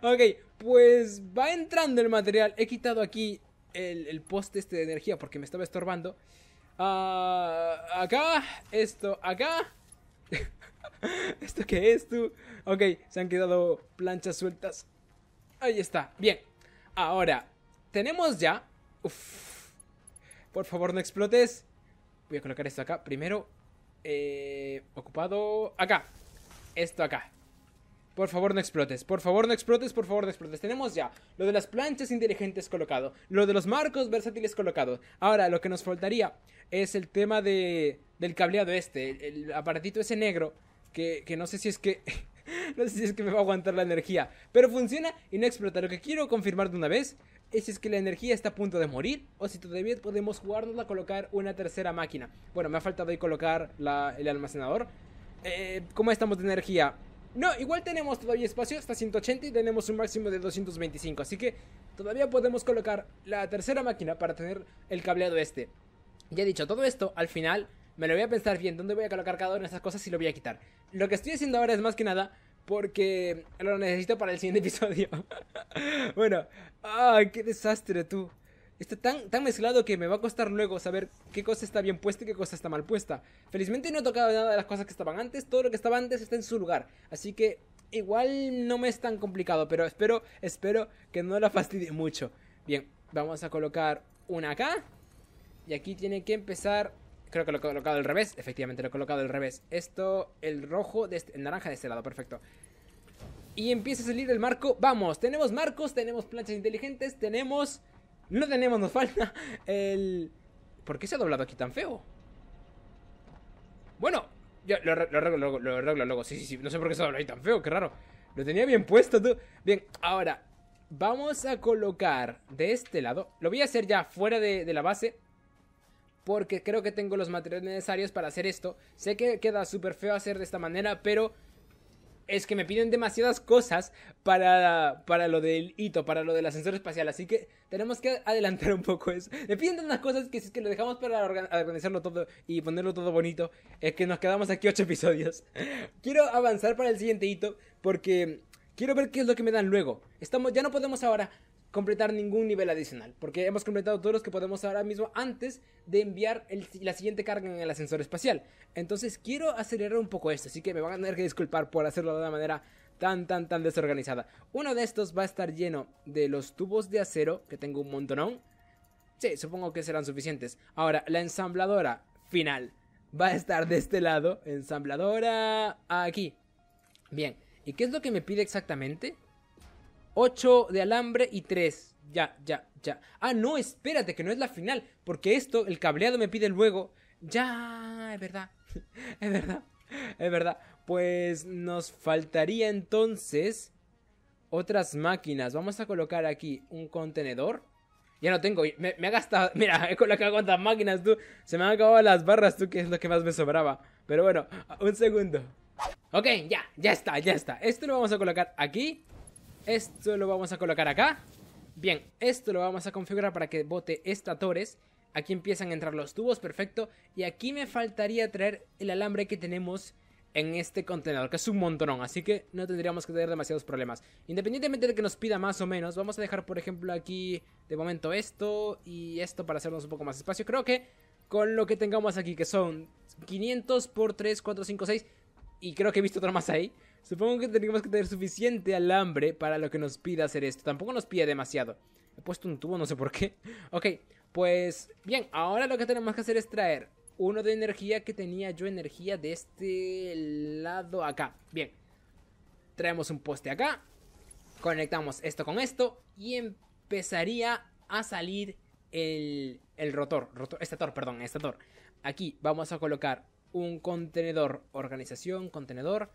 Speaker 1: Ok, pues va entrando el material. He quitado aquí el, poste este de energía porque me estaba estorbando. Ah, acá, esto, acá. ¿Esto qué es, tú? Ok, se han quedado planchas sueltas. Ahí está. Bien. Ahora, tenemos ya... Por favor, no explotes. Voy a colocar esto acá. Primero, eh, ocupado... Acá. Esto acá. Por favor no explotes, por favor no explotes, por favor no explotes. Tenemos ya lo de las planchas inteligentes colocado, lo de los marcos versátiles colocado. Ahora lo que nos faltaría es el tema de, del cableado este, el, aparatito ese negro, que, que no sé si es que no sé si es que me va a aguantar la energía, pero funciona y no explota. Lo que quiero confirmar de una vez es si es que la energía está a punto de morir o si todavía podemos jugarnos a colocar una tercera máquina. Bueno, me ha faltado ahí colocar el almacenador. Eh, ¿Cómo estamos de energía? No, igual tenemos todavía espacio hasta 180 y tenemos un máximo de 225, así que todavía podemos colocar la tercera máquina para tener el cableado este. Ya dicho todo esto, al final me lo voy a pensar bien dónde voy a colocar cada una de esas cosas y lo voy a quitar. Lo que estoy haciendo ahora es más que nada porque lo necesito para el siguiente episodio. bueno, ¡ay, qué desastre tú! Está tan, tan mezclado que me va a costar luego saber qué cosa está bien puesta y qué cosa está mal puesta. Felizmente no he tocado nada de las cosas que estaban antes, todo lo que estaba antes está en su lugar. Así que igual no me es tan complicado, pero espero, espero que no la fastidie mucho. Bien, vamos a colocar una acá. Y aquí tiene que empezar Creo que lo he colocado al revés. Efectivamente, lo he colocado al revés. Esto, el rojo, este, el naranja de este lado. Perfecto. Y empieza a salir el marco. Vamos, tenemos marcos, tenemos planchas inteligentes, tenemos... No tenemos, nos falta el... ¿Por qué se ha doblado aquí tan feo? Bueno, yo lo, arreglo luego, lo arreglo luego. Sí, sí, sí. No sé por qué se ha doblado ahí tan feo, qué raro. Lo tenía bien puesto, tú. Bien, ahora, vamos a colocar de este lado. Lo voy a hacer ya fuera de la base porque creo que tengo los materiales necesarios para hacer esto. Sé que queda súper feo hacer de esta manera, pero es que me piden demasiadas cosas para, para lo del hito, para lo del ascensor espacial, así que tenemos que adelantar un poco eso. Me piden tantas cosas que si es que lo dejamos para organizarlo todo y ponerlo todo bonito, es que nos quedamos aquí ocho episodios. Quiero avanzar para el siguiente hito porque quiero ver qué es lo que me dan luego. Estamos, ya no podemos ahora completar ningún nivel adicional, porque hemos completado todos los que podemos ahora mismo antes de enviar la siguiente carga en el ascensor espacial. Entonces quiero acelerar un poco esto, así que me van a tener que disculpar por hacerlo de una manera tan, tan, tan desorganizada. Uno de estos va a estar lleno de los tubos de acero, que tengo un montonón. Sí, supongo que serán suficientes. Ahora, la ensambladora final va a estar de este lado, ensambladora aquí. Bien, ¿y qué es lo que me pide exactamente? 8 de alambre y 3. Ya, ya, ya. Ah, no, espérate, que no es la final. Porque esto, el cableado me pide luego. Ya, es verdad. es verdad. Es verdad. Pues nos faltaría entonces otras máquinas. Vamos a colocar aquí un contenedor. Ya no tengo, me, me ha gastado. Mira, he colocado cuantas máquinas tú. Se me han acabado las barras tú, que es lo que más me sobraba. Pero bueno, un segundo. Ok, ya, ya está, ya está. Esto lo vamos a colocar aquí. Esto lo vamos a colocar acá. Bien, esto lo vamos a configurar para que bote esta Torres. Aquí empiezan a entrar los tubos, perfecto. Y aquí me faltaría traer el alambre que tenemos en este contenedor, que es un montonón, así que no tendríamos que tener demasiados problemas. Independientemente de que nos pida más o menos, vamos a dejar, por ejemplo, aquí de momento esto y esto para hacernos un poco más espacio. Creo que con lo que tengamos aquí, que son 500 por 3, 4, 5, 6, y creo que he visto otro más ahí, Supongo que tenemos que tener suficiente alambre para lo que nos pida hacer esto. Tampoco nos pide demasiado. He puesto un tubo, no sé por qué. Ok, pues bien, ahora lo que tenemos que hacer es traer uno de energía que tenía yo energía de este lado acá. Bien, traemos un poste acá, conectamos esto con esto y empezaría a salir el, rotor, rotor, estator, perdón, estator. Aquí vamos a colocar un contenedor, organización, contenedor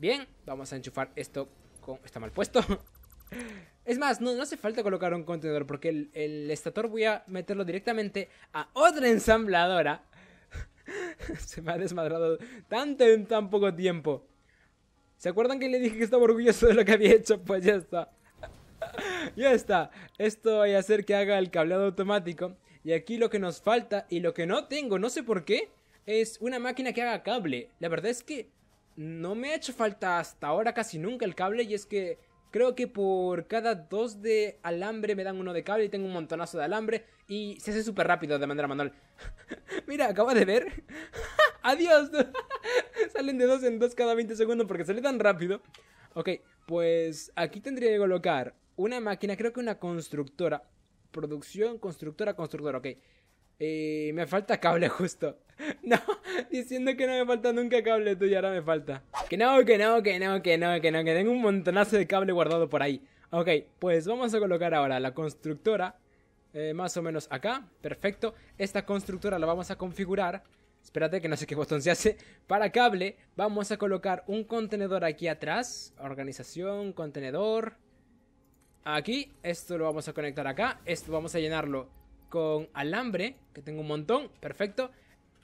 Speaker 1: Bien, vamos a enchufar esto con... Está mal puesto. Es más, no, hace falta colocar un contenedor porque el, estator voy a meterlo directamente a otra ensambladora. Se me ha desmadrado tanto en tan poco tiempo. ¿Se acuerdan que le dije que estaba orgulloso de lo que había hecho? Pues ya está. ya está. Esto voy a hacer que haga el cableado automático. Y aquí lo que nos falta y lo que no tengo, no sé por qué, es una máquina que haga cable. La verdad es que no me ha hecho falta hasta ahora casi nunca el cable y es que creo que por cada dos de alambre me dan uno de cable y tengo un montonazo de alambre y se hace súper rápido de manera manual. Mira, acaba de ver. Adiós. Salen de dos en dos cada 20 segundos porque sale tan rápido. Ok, pues aquí tendría que colocar una máquina, creo que una constructora. Producción, constructora, constructora, ok. Y eh, me falta cable justo. No, diciendo que no me falta nunca cable Tú ya ahora me falta. Que no, que no, que no, que no, que no, que tengo un montonazo de cable guardado por ahí. Ok, pues vamos a colocar ahora la constructora eh, más o menos acá. Perfecto. Esta constructora la vamos a configurar. Espérate que no sé qué botón se hace. Para cable vamos a colocar un contenedor aquí atrás. Organización, contenedor. Aquí, esto lo vamos a conectar acá. Esto vamos a llenarlo con alambre, que tengo un montón, perfecto.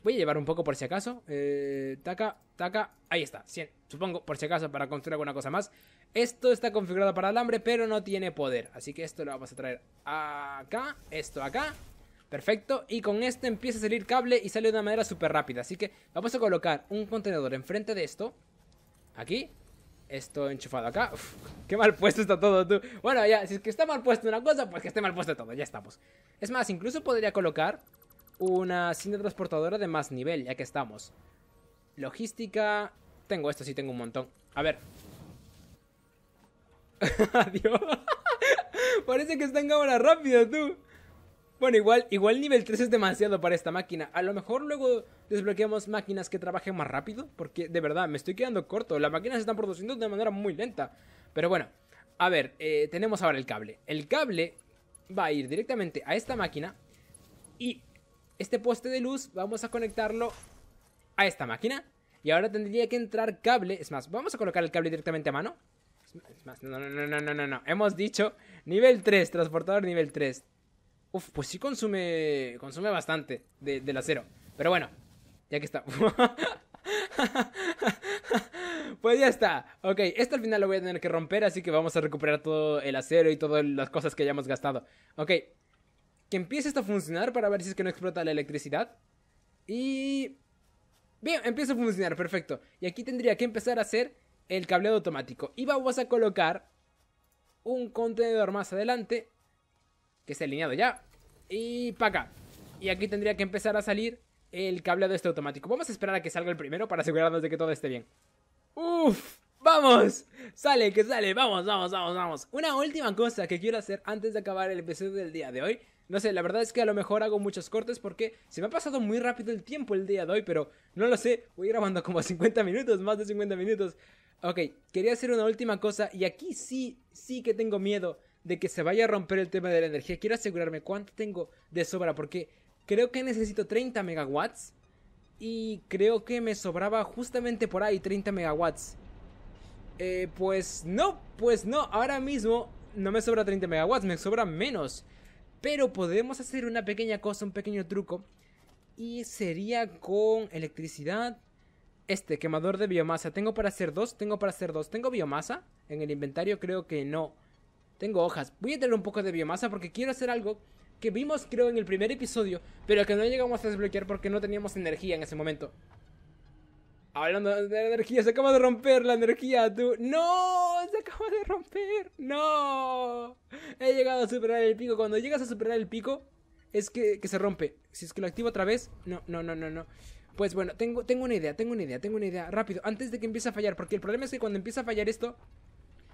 Speaker 1: Voy a llevar un poco por si acaso. Eh, taca, taca, ahí está, 100. Supongo, por si acaso, para construir alguna cosa más. Esto está configurado para alambre, pero no tiene poder. Así que esto lo vamos a traer acá, esto acá. Perfecto, y con este empieza a salir cable y sale de una manera súper rápida. Así que vamos a colocar un contenedor enfrente de esto. Aquí, esto enchufado acá. qué mal puesto está todo, tú. Bueno, ya, si es que está mal puesto una cosa, pues que esté mal puesto todo, ya estamos. Es más, incluso podría colocar una cinta transportadora de más nivel, ya que estamos. Logística... Tengo esto, sí, tengo un montón. A ver. Adiós. Parece que está en cámara rápida, tú. Bueno, igual, igual nivel 3 es demasiado para esta máquina. A lo mejor luego desbloqueamos máquinas que trabajen más rápido. Porque de verdad, me estoy quedando corto. Las máquinas se están produciendo de manera muy lenta. Pero bueno, a ver, eh, tenemos ahora el cable. El cable va a ir directamente a esta máquina. Y este poste de luz vamos a conectarlo a esta máquina. Y ahora tendría que entrar cable. Es más, vamos a colocar el cable directamente a mano. Es más, no, no, no, no, no, no. Hemos dicho nivel 3, transportador nivel 3. Uf, pues sí consume. Consume bastante del acero. Pero bueno, ya que está. pues ya está. Ok, esto al final lo voy a tener que romper, así que vamos a recuperar todo el acero y todas las cosas que hayamos gastado. Ok. Que empiece esto a funcionar para ver si es que no explota la electricidad. Y... Bien, empieza a funcionar, perfecto. Y aquí tendría que empezar a hacer el cableado automático. Y vamos a colocar un contenedor más adelante que esté alineado ya. Y para acá. Y aquí tendría que empezar a salir el cableado este automático. Vamos a esperar a que salga el primero para asegurarnos de que todo esté bien. ¡Uf! ¡Vamos! ¡Sale, que sale! ¡Vamos, vamos, vamos, vamos! Una última cosa que quiero hacer antes de acabar el episodio del día de hoy. No sé, la verdad es que a lo mejor hago muchos cortes porque se me ha pasado muy rápido el tiempo el día de hoy, pero no lo sé. Voy grabando como 50 minutos, más de 50 minutos. Ok, quería hacer una última cosa y aquí sí, sí que tengo miedo de que se vaya a romper el tema de la energía. Quiero asegurarme cuánto tengo de sobra porque creo que necesito 30 megawatts y creo que me sobraba justamente por ahí 30 megawatts. Eh, pues no, pues no, ahora mismo no me sobra 30 megawatts, me sobra menos. Pero podemos hacer una pequeña cosa, un pequeño truco. Y sería con electricidad. Este quemador de biomasa. Tengo para hacer dos, tengo para hacer dos. ¿Tengo biomasa? En el inventario creo que no. Tengo hojas. Voy a tener un poco de biomasa porque quiero hacer algo que vimos creo en el primer episodio, pero que no llegamos a desbloquear porque no teníamos energía en ese momento. Hablando de energía, se acaba de romper la energía, tú. ¡No! Se acaba de romper. ¡No! He llegado a superar el pico. Cuando llegas a superar el pico, es que, se rompe. Si es que lo activo otra vez, no, no, no, no, no. Pues bueno, tengo, tengo una idea, tengo una idea, tengo una idea. Rápido, antes de que empiece a fallar, porque el problema es que cuando empieza a fallar esto,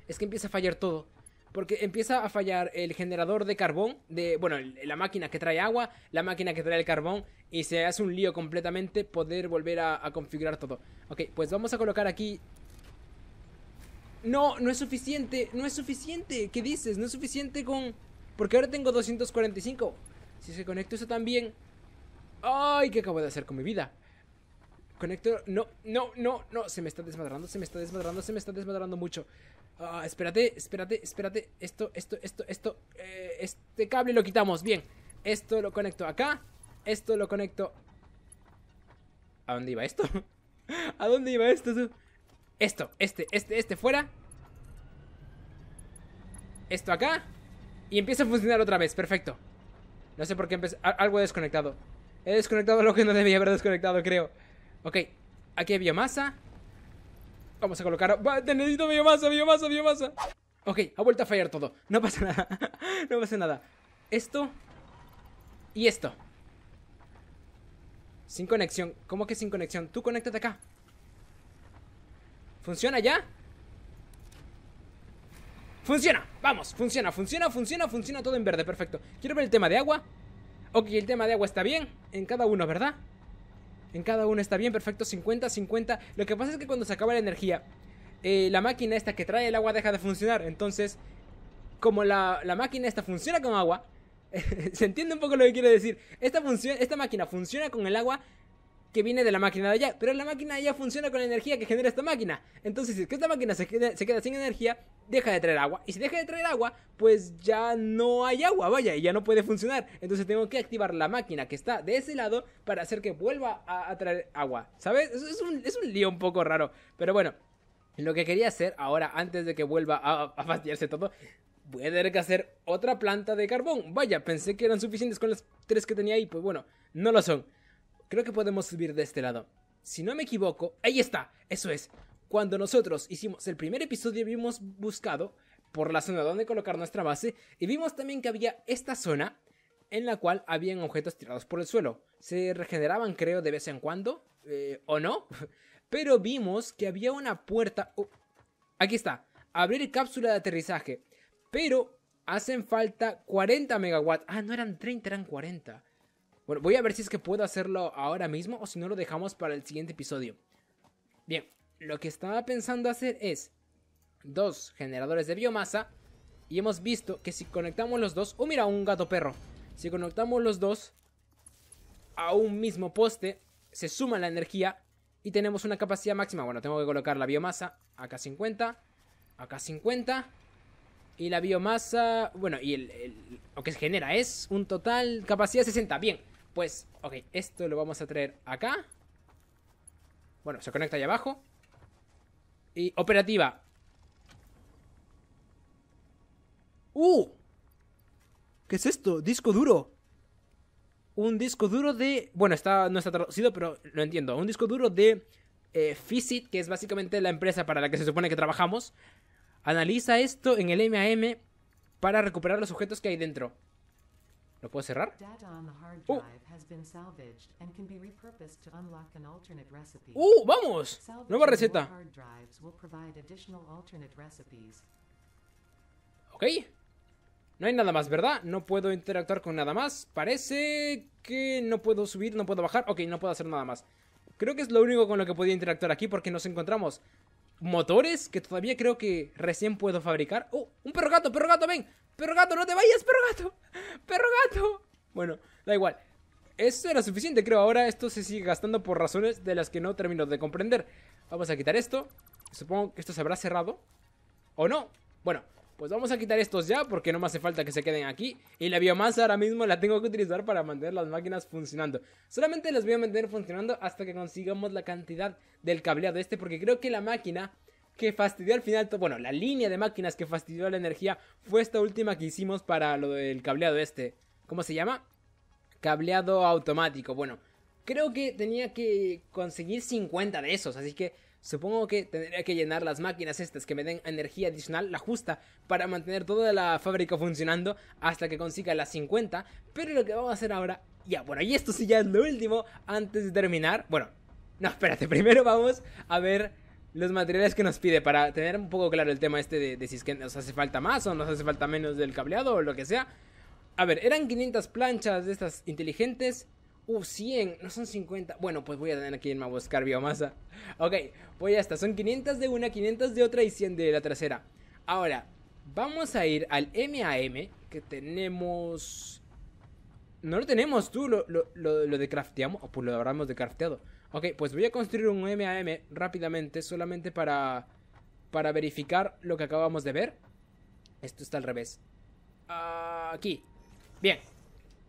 Speaker 1: es que empieza a fallar todo porque empieza a fallar el generador de carbón, de, bueno, la máquina que trae agua, la máquina que trae el carbón, y se hace un lío completamente poder volver a, a configurar todo. Ok, pues vamos a colocar aquí... No, no es suficiente, no es suficiente, ¿qué dices? No es suficiente con... Porque ahora tengo 245. Si se conecta eso también... ¡Ay! ¿Qué acabo de hacer con mi vida? Conector, No, no, no, no. Se me está desmadrando, se me está desmadrando, se me está desmadrando mucho. Ah, espérate, espérate, espérate. Esto, esto, esto, esto. Eh, este cable lo quitamos. Bien. Esto lo conecto acá. Esto lo conecto. ¿A dónde iba esto? ¿A dónde iba esto? Esto, este, este, este fuera. Esto acá. Y empieza a funcionar otra vez. Perfecto. No sé por qué empecé. Algo he desconectado. He desconectado lo que no debía haber desconectado, creo. Ok, aquí hay biomasa. Vamos a colocar... ¡Te necesito biomasa, biomasa, biomasa! Ok, ha vuelto a fallar todo. No pasa nada. no pasa nada. Esto. Y esto. Sin conexión. ¿Cómo que sin conexión? Tú conéctate acá. ¿Funciona ya? ¡Funciona! Vamos, funciona, funciona, funciona, funciona todo en verde. Perfecto. Quiero ver el tema de agua. Ok, el tema de agua está bien. En cada uno, ¿verdad? En cada uno está bien, perfecto, 50-50. Lo que pasa es que cuando se acaba la energía, eh, la máquina esta que trae el agua deja de funcionar. Entonces, como la, máquina esta funciona con agua, se entiende un poco lo que quiere decir. Esta, esta máquina funciona con el agua, que viene de la máquina de allá, pero la máquina de allá funciona con la energía que genera esta máquina. Entonces, si es que esta máquina se queda, sin energía, deja de traer agua. Y si deja de traer agua, pues ya no hay agua, vaya, y ya no puede funcionar. Entonces tengo que activar la máquina que está de ese lado para hacer que vuelva a, traer agua. ¿Sabes? Es, un, lío un poco raro. Pero bueno, lo que quería hacer ahora, antes de que vuelva a, a fastidiarse todo, voy a tener que hacer otra planta de carbón. Vaya, pensé que eran suficientes con las tres que tenía ahí. Pues bueno, no lo son. Creo que podemos subir de este lado. Si no me equivoco, ahí está, eso es. Cuando nosotros hicimos el primer episodio vimos buscado por la zona donde colocar nuestra base y vimos también que había esta zona en la cual habían objetos tirados por el suelo. Se regeneraban creo de vez en cuando, eh, o no, pero vimos que había una puerta... Oh, aquí está, abrir cápsula de aterrizaje, pero hacen falta 40 megawatts. Ah, no eran 30, eran 40. Bueno, voy a ver si es que puedo hacerlo ahora mismo o si no lo dejamos para el siguiente episodio. Bien, lo que estaba pensando hacer es dos generadores de biomasa y hemos visto que si conectamos los dos... ¡Oh, mira, un gato perro! Si conectamos los dos a un mismo poste, se suma la energía y tenemos una capacidad máxima. Bueno, tengo que colocar la biomasa acá 50, acá 50... Y la biomasa, bueno, y el, el, lo que se genera es un total capacidad 60. Bien, pues, ok, esto lo vamos a traer acá. Bueno, se conecta ahí abajo. Y operativa. ¡Uh! ¿Qué es esto? Disco duro. Un disco duro de... Bueno, está, no está traducido, pero lo entiendo. Un disco duro de eh, que es básicamente la empresa para la que se supone que trabajamos. Analiza esto en el MAM para recuperar los objetos que hay dentro. ¿Lo puedo cerrar? ¡Uh! ¡Vamos! Nueva receta. Ok. No hay nada más, ¿verdad? No puedo interactuar con nada más. Parece que no puedo subir, no puedo bajar. Ok, no puedo hacer nada más. Creo que es lo único con lo que podía interactuar aquí porque nos encontramos motores que todavía creo que recién puedo fabricar. ¡Oh! ¡Un perro gato! ¡Perro gato, ven! ¡Perro gato, no te vayas! ¡Perro gato! ¡Perro gato! Bueno, da igual. Eso era suficiente, creo. Ahora esto se sigue gastando por razones de las que no termino de comprender. Vamos a quitar esto. Supongo que esto se habrá cerrado. ¿O no? Bueno, pues vamos a quitar estos ya porque no me hace falta que se queden aquí. Y la biomasa ahora mismo la tengo que utilizar para mantener las máquinas funcionando. Solamente las voy a mantener funcionando hasta que consigamos la cantidad del cableado este porque creo que la máquina que fastidió al final, bueno, la línea de máquinas que fastidió la energía fue esta última que hicimos para lo del cableado este. ¿Cómo se llama? Cableado automático. Bueno, creo que tenía que conseguir 50 de esos, así que Supongo que tendría que llenar las máquinas estas que me den energía adicional, la justa, para mantener toda la fábrica funcionando hasta que consiga las 50. Pero lo que vamos a hacer ahora, ya, bueno, y esto sí ya es lo último, antes de terminar, bueno, no, espérate, primero vamos a ver los materiales que nos pide para tener un poco claro el tema este de, si es que nos hace falta más o nos hace falta menos del cableado o lo que sea. A ver, eran 500 planchas de estas inteligentes, Uh, 100, no son 50. Bueno, pues voy a tener aquí en a buscar biomasa. Ok, pues ya está. Son 500 de una, 500 de otra y 100 de la trasera Ahora, vamos a ir al MAM que tenemos... No lo tenemos tú, lo, lo, de crafteamos. O pues lo habramos de crafteado. Ok, pues voy a construir un MAM rápidamente, solamente para, para verificar lo que acabamos de ver. Esto está al revés. aquí. Bien.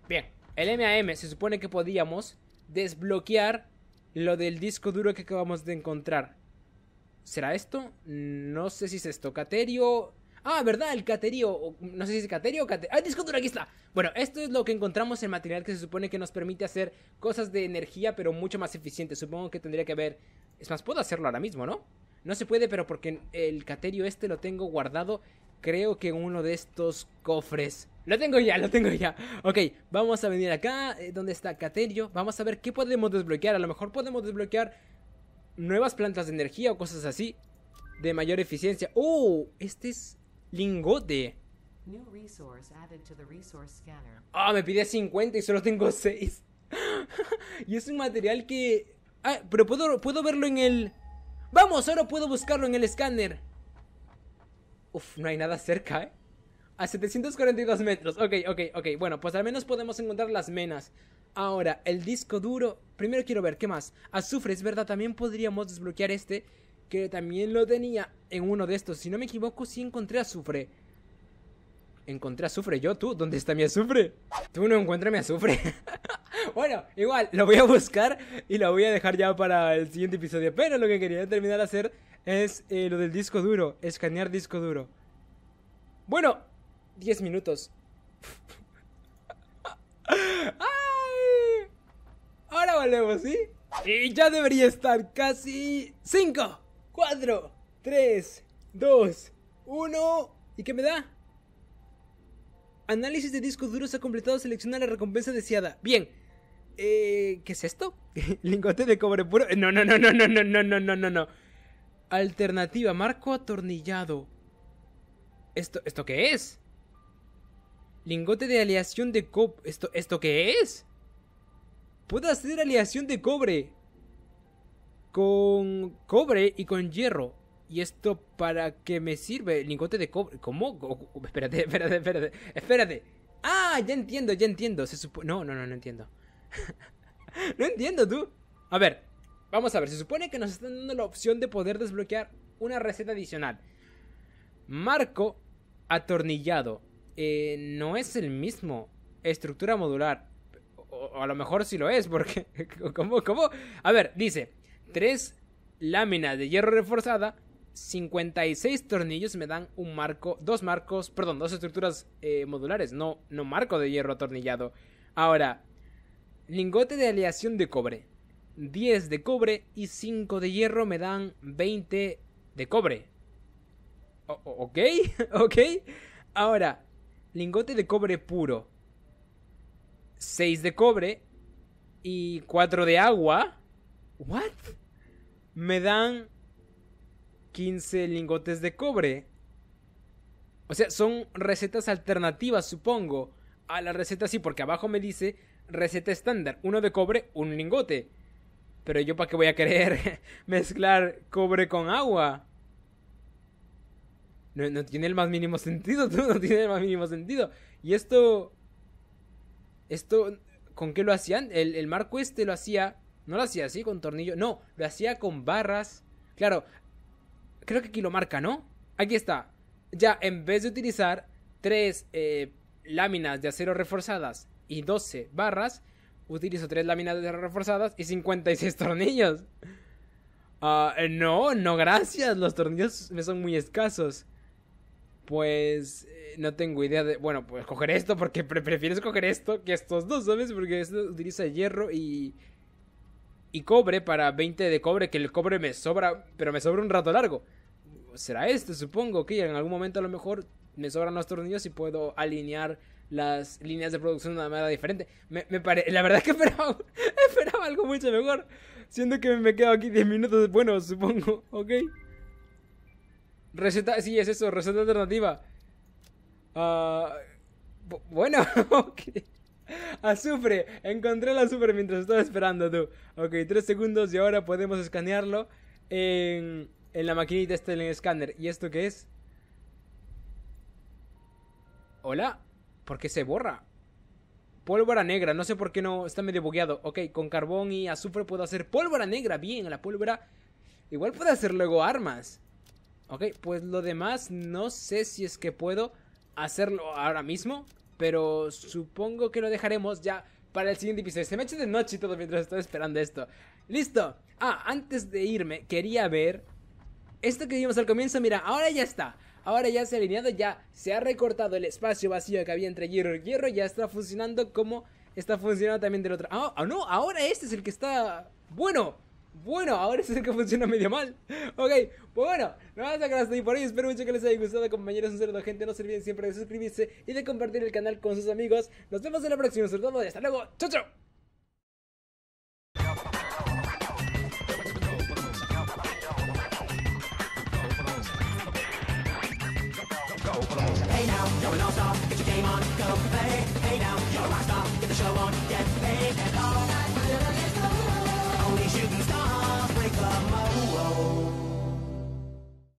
Speaker 1: Bien el MAM se supone que podíamos desbloquear lo del disco duro que acabamos de encontrar. ¿Será esto? No sé si es esto. Caterio. Ah, ¿verdad? El caterio. No sé si es caterio o caterio. ¡Ah, disco duro! Aquí está. Bueno, esto es lo que encontramos en material que se supone que nos permite hacer cosas de energía, pero mucho más eficientes. Supongo que tendría que haber. Es más, puedo hacerlo ahora mismo, ¿no? No se puede, pero porque el caterio este lo tengo guardado creo que uno de estos cofres. Lo tengo ya, lo tengo ya. Ok, vamos a venir acá, eh, donde está Caterio. Vamos a ver qué podemos desbloquear. A lo mejor podemos desbloquear nuevas plantas de energía o cosas así. De mayor eficiencia. ¡Oh! Este es lingote. Ah, me pide 50 y solo tengo 6. y es un material que... Ah, pero puedo, puedo verlo en el... ¡Vamos! Ahora puedo buscarlo en el escáner. Uf, no hay nada cerca, ¿eh? A 742 metros. Ok, ok, ok. Bueno, pues al menos podemos encontrar las menas. Ahora, el disco duro. Primero quiero ver, ¿qué más? Azufre, es verdad, también podríamos desbloquear este. Que también lo tenía en uno de estos. Si no me equivoco, sí encontré azufre. Encontré azufre yo, tú. ¿Dónde está mi azufre? Tú no encuentras mi azufre. bueno, igual, lo voy a buscar y lo voy a dejar ya para el siguiente episodio. Pero lo que quería terminar de hacer es eh, lo del disco duro, escanear disco duro. Bueno, 10 minutos. Ahora volvemos, ¿sí? Y ya debería estar casi 5, 4, 3, 2, 1. ¿Y qué me da? Análisis de discos duros ha completado Selecciona la recompensa deseada. Bien. Eh, ¿Qué es esto? Lingote de cobre puro. No, no, no, no, no, no, no, no, no, no, no. Alternativa, marco atornillado. ¿Esto, esto qué es? Lingote de aleación de cobre. ¿Esto, ¿Esto qué es? Puedo hacer aleación de cobre. Con cobre y con hierro. ¿Y esto para qué me sirve? lingote de cobre. ¿Cómo? Espérate, espérate, espérate. Ah, ya entiendo, ya entiendo. Se No, no, no, no entiendo. no entiendo tú. A ver, vamos a ver. Se supone que nos están dando la opción de poder desbloquear una receta adicional. Marco atornillado. Eh, no es el mismo. Estructura modular. O, a lo mejor sí lo es, porque... ¿Cómo? ¿Cómo? A ver, dice. Tres láminas de hierro reforzada 56 tornillos me dan un marco, dos marcos, perdón, dos estructuras eh, modulares, no, no marco de hierro atornillado. Ahora, lingote de aleación de cobre, 10 de cobre y 5 de hierro me dan 20 de cobre. ok, ok. Ahora, lingote de cobre puro, 6 de cobre y 4 de agua. ¿What? Me dan 15 lingotes de cobre. O sea, son recetas alternativas, supongo, a la receta sí, porque abajo me dice receta estándar, uno de cobre, un lingote. Pero yo para qué voy a querer mezclar cobre con agua. No, tiene el más mínimo sentido, tú no tiene el más mínimo sentido. Y esto... Esto... ¿Con qué lo hacían? El, el marco este lo hacía... No lo hacía así con tornillo. No, lo hacía con barras. Claro, creo que aquí lo marca, ¿no? Aquí está. Ya en vez de utilizar tres eh, láminas de acero reforzadas y 12 barras, utilizo tres láminas de acero reforzadas y 56 tornillos. Ah, eh, no, no, gracias. Los tornillos me son muy escasos. Pues eh, no tengo idea de... Bueno, pues coger esto porque prefieres prefiero escoger esto que estos dos, ¿sabes? Porque esto utiliza hierro y, y cobre para 20 de cobre, que el cobre me sobra, pero me sobra un rato largo. Será este, supongo que en algún momento a lo mejor me sobran los tornillos y puedo alinear las líneas de producción de una manera diferente. Me, La verdad es que esperaba, algo mucho mejor. Siendo que me quedo aquí 10 minutos, bueno, supongo, ok. Receta, sí, es eso, receta alternativa. Ah, bueno, ok. Azufre, encontré el azufre mientras estaba esperando tú. Ok, tres segundos y ahora podemos escanearlo en, la maquinita este en el escáner. ¿Y esto qué es? ¿Hola? ¿Por qué se borra? Pólvora negra, no sé por qué no, está medio bugueado. Ok, con carbón y azufre puedo hacer pólvora negra, bien, la pólvora. Igual puedo hacer luego armas. Ok, pues lo demás no sé si es que puedo hacerlo ahora mismo. Pero supongo que lo dejaremos ya para el siguiente episodio. Se me ha de noche todo mientras estoy esperando esto. ¡Listo! Ah, antes de irme, quería ver esto que vimos al comienzo. Mira, ahora ya está. Ahora ya se ha alineado, ya se ha recortado el espacio vacío que había entre hierro y hierro. Ya está funcionando como está funcionando también del otro. ¡Ah, ah no! Ahora este es el que está... ¡Bueno! Bueno, ahora es el que funciona medio mal. Ok, pues bueno, nos vamos a quedar hasta ahí por hoy. Espero mucho que les haya gustado, compañeros. Un saludo, gente. No se olviden siempre de suscribirse y de compartir el canal con sus amigos. Nos vemos en la próxima. Un saludo y hasta luego. Chau chau I'm a whoa.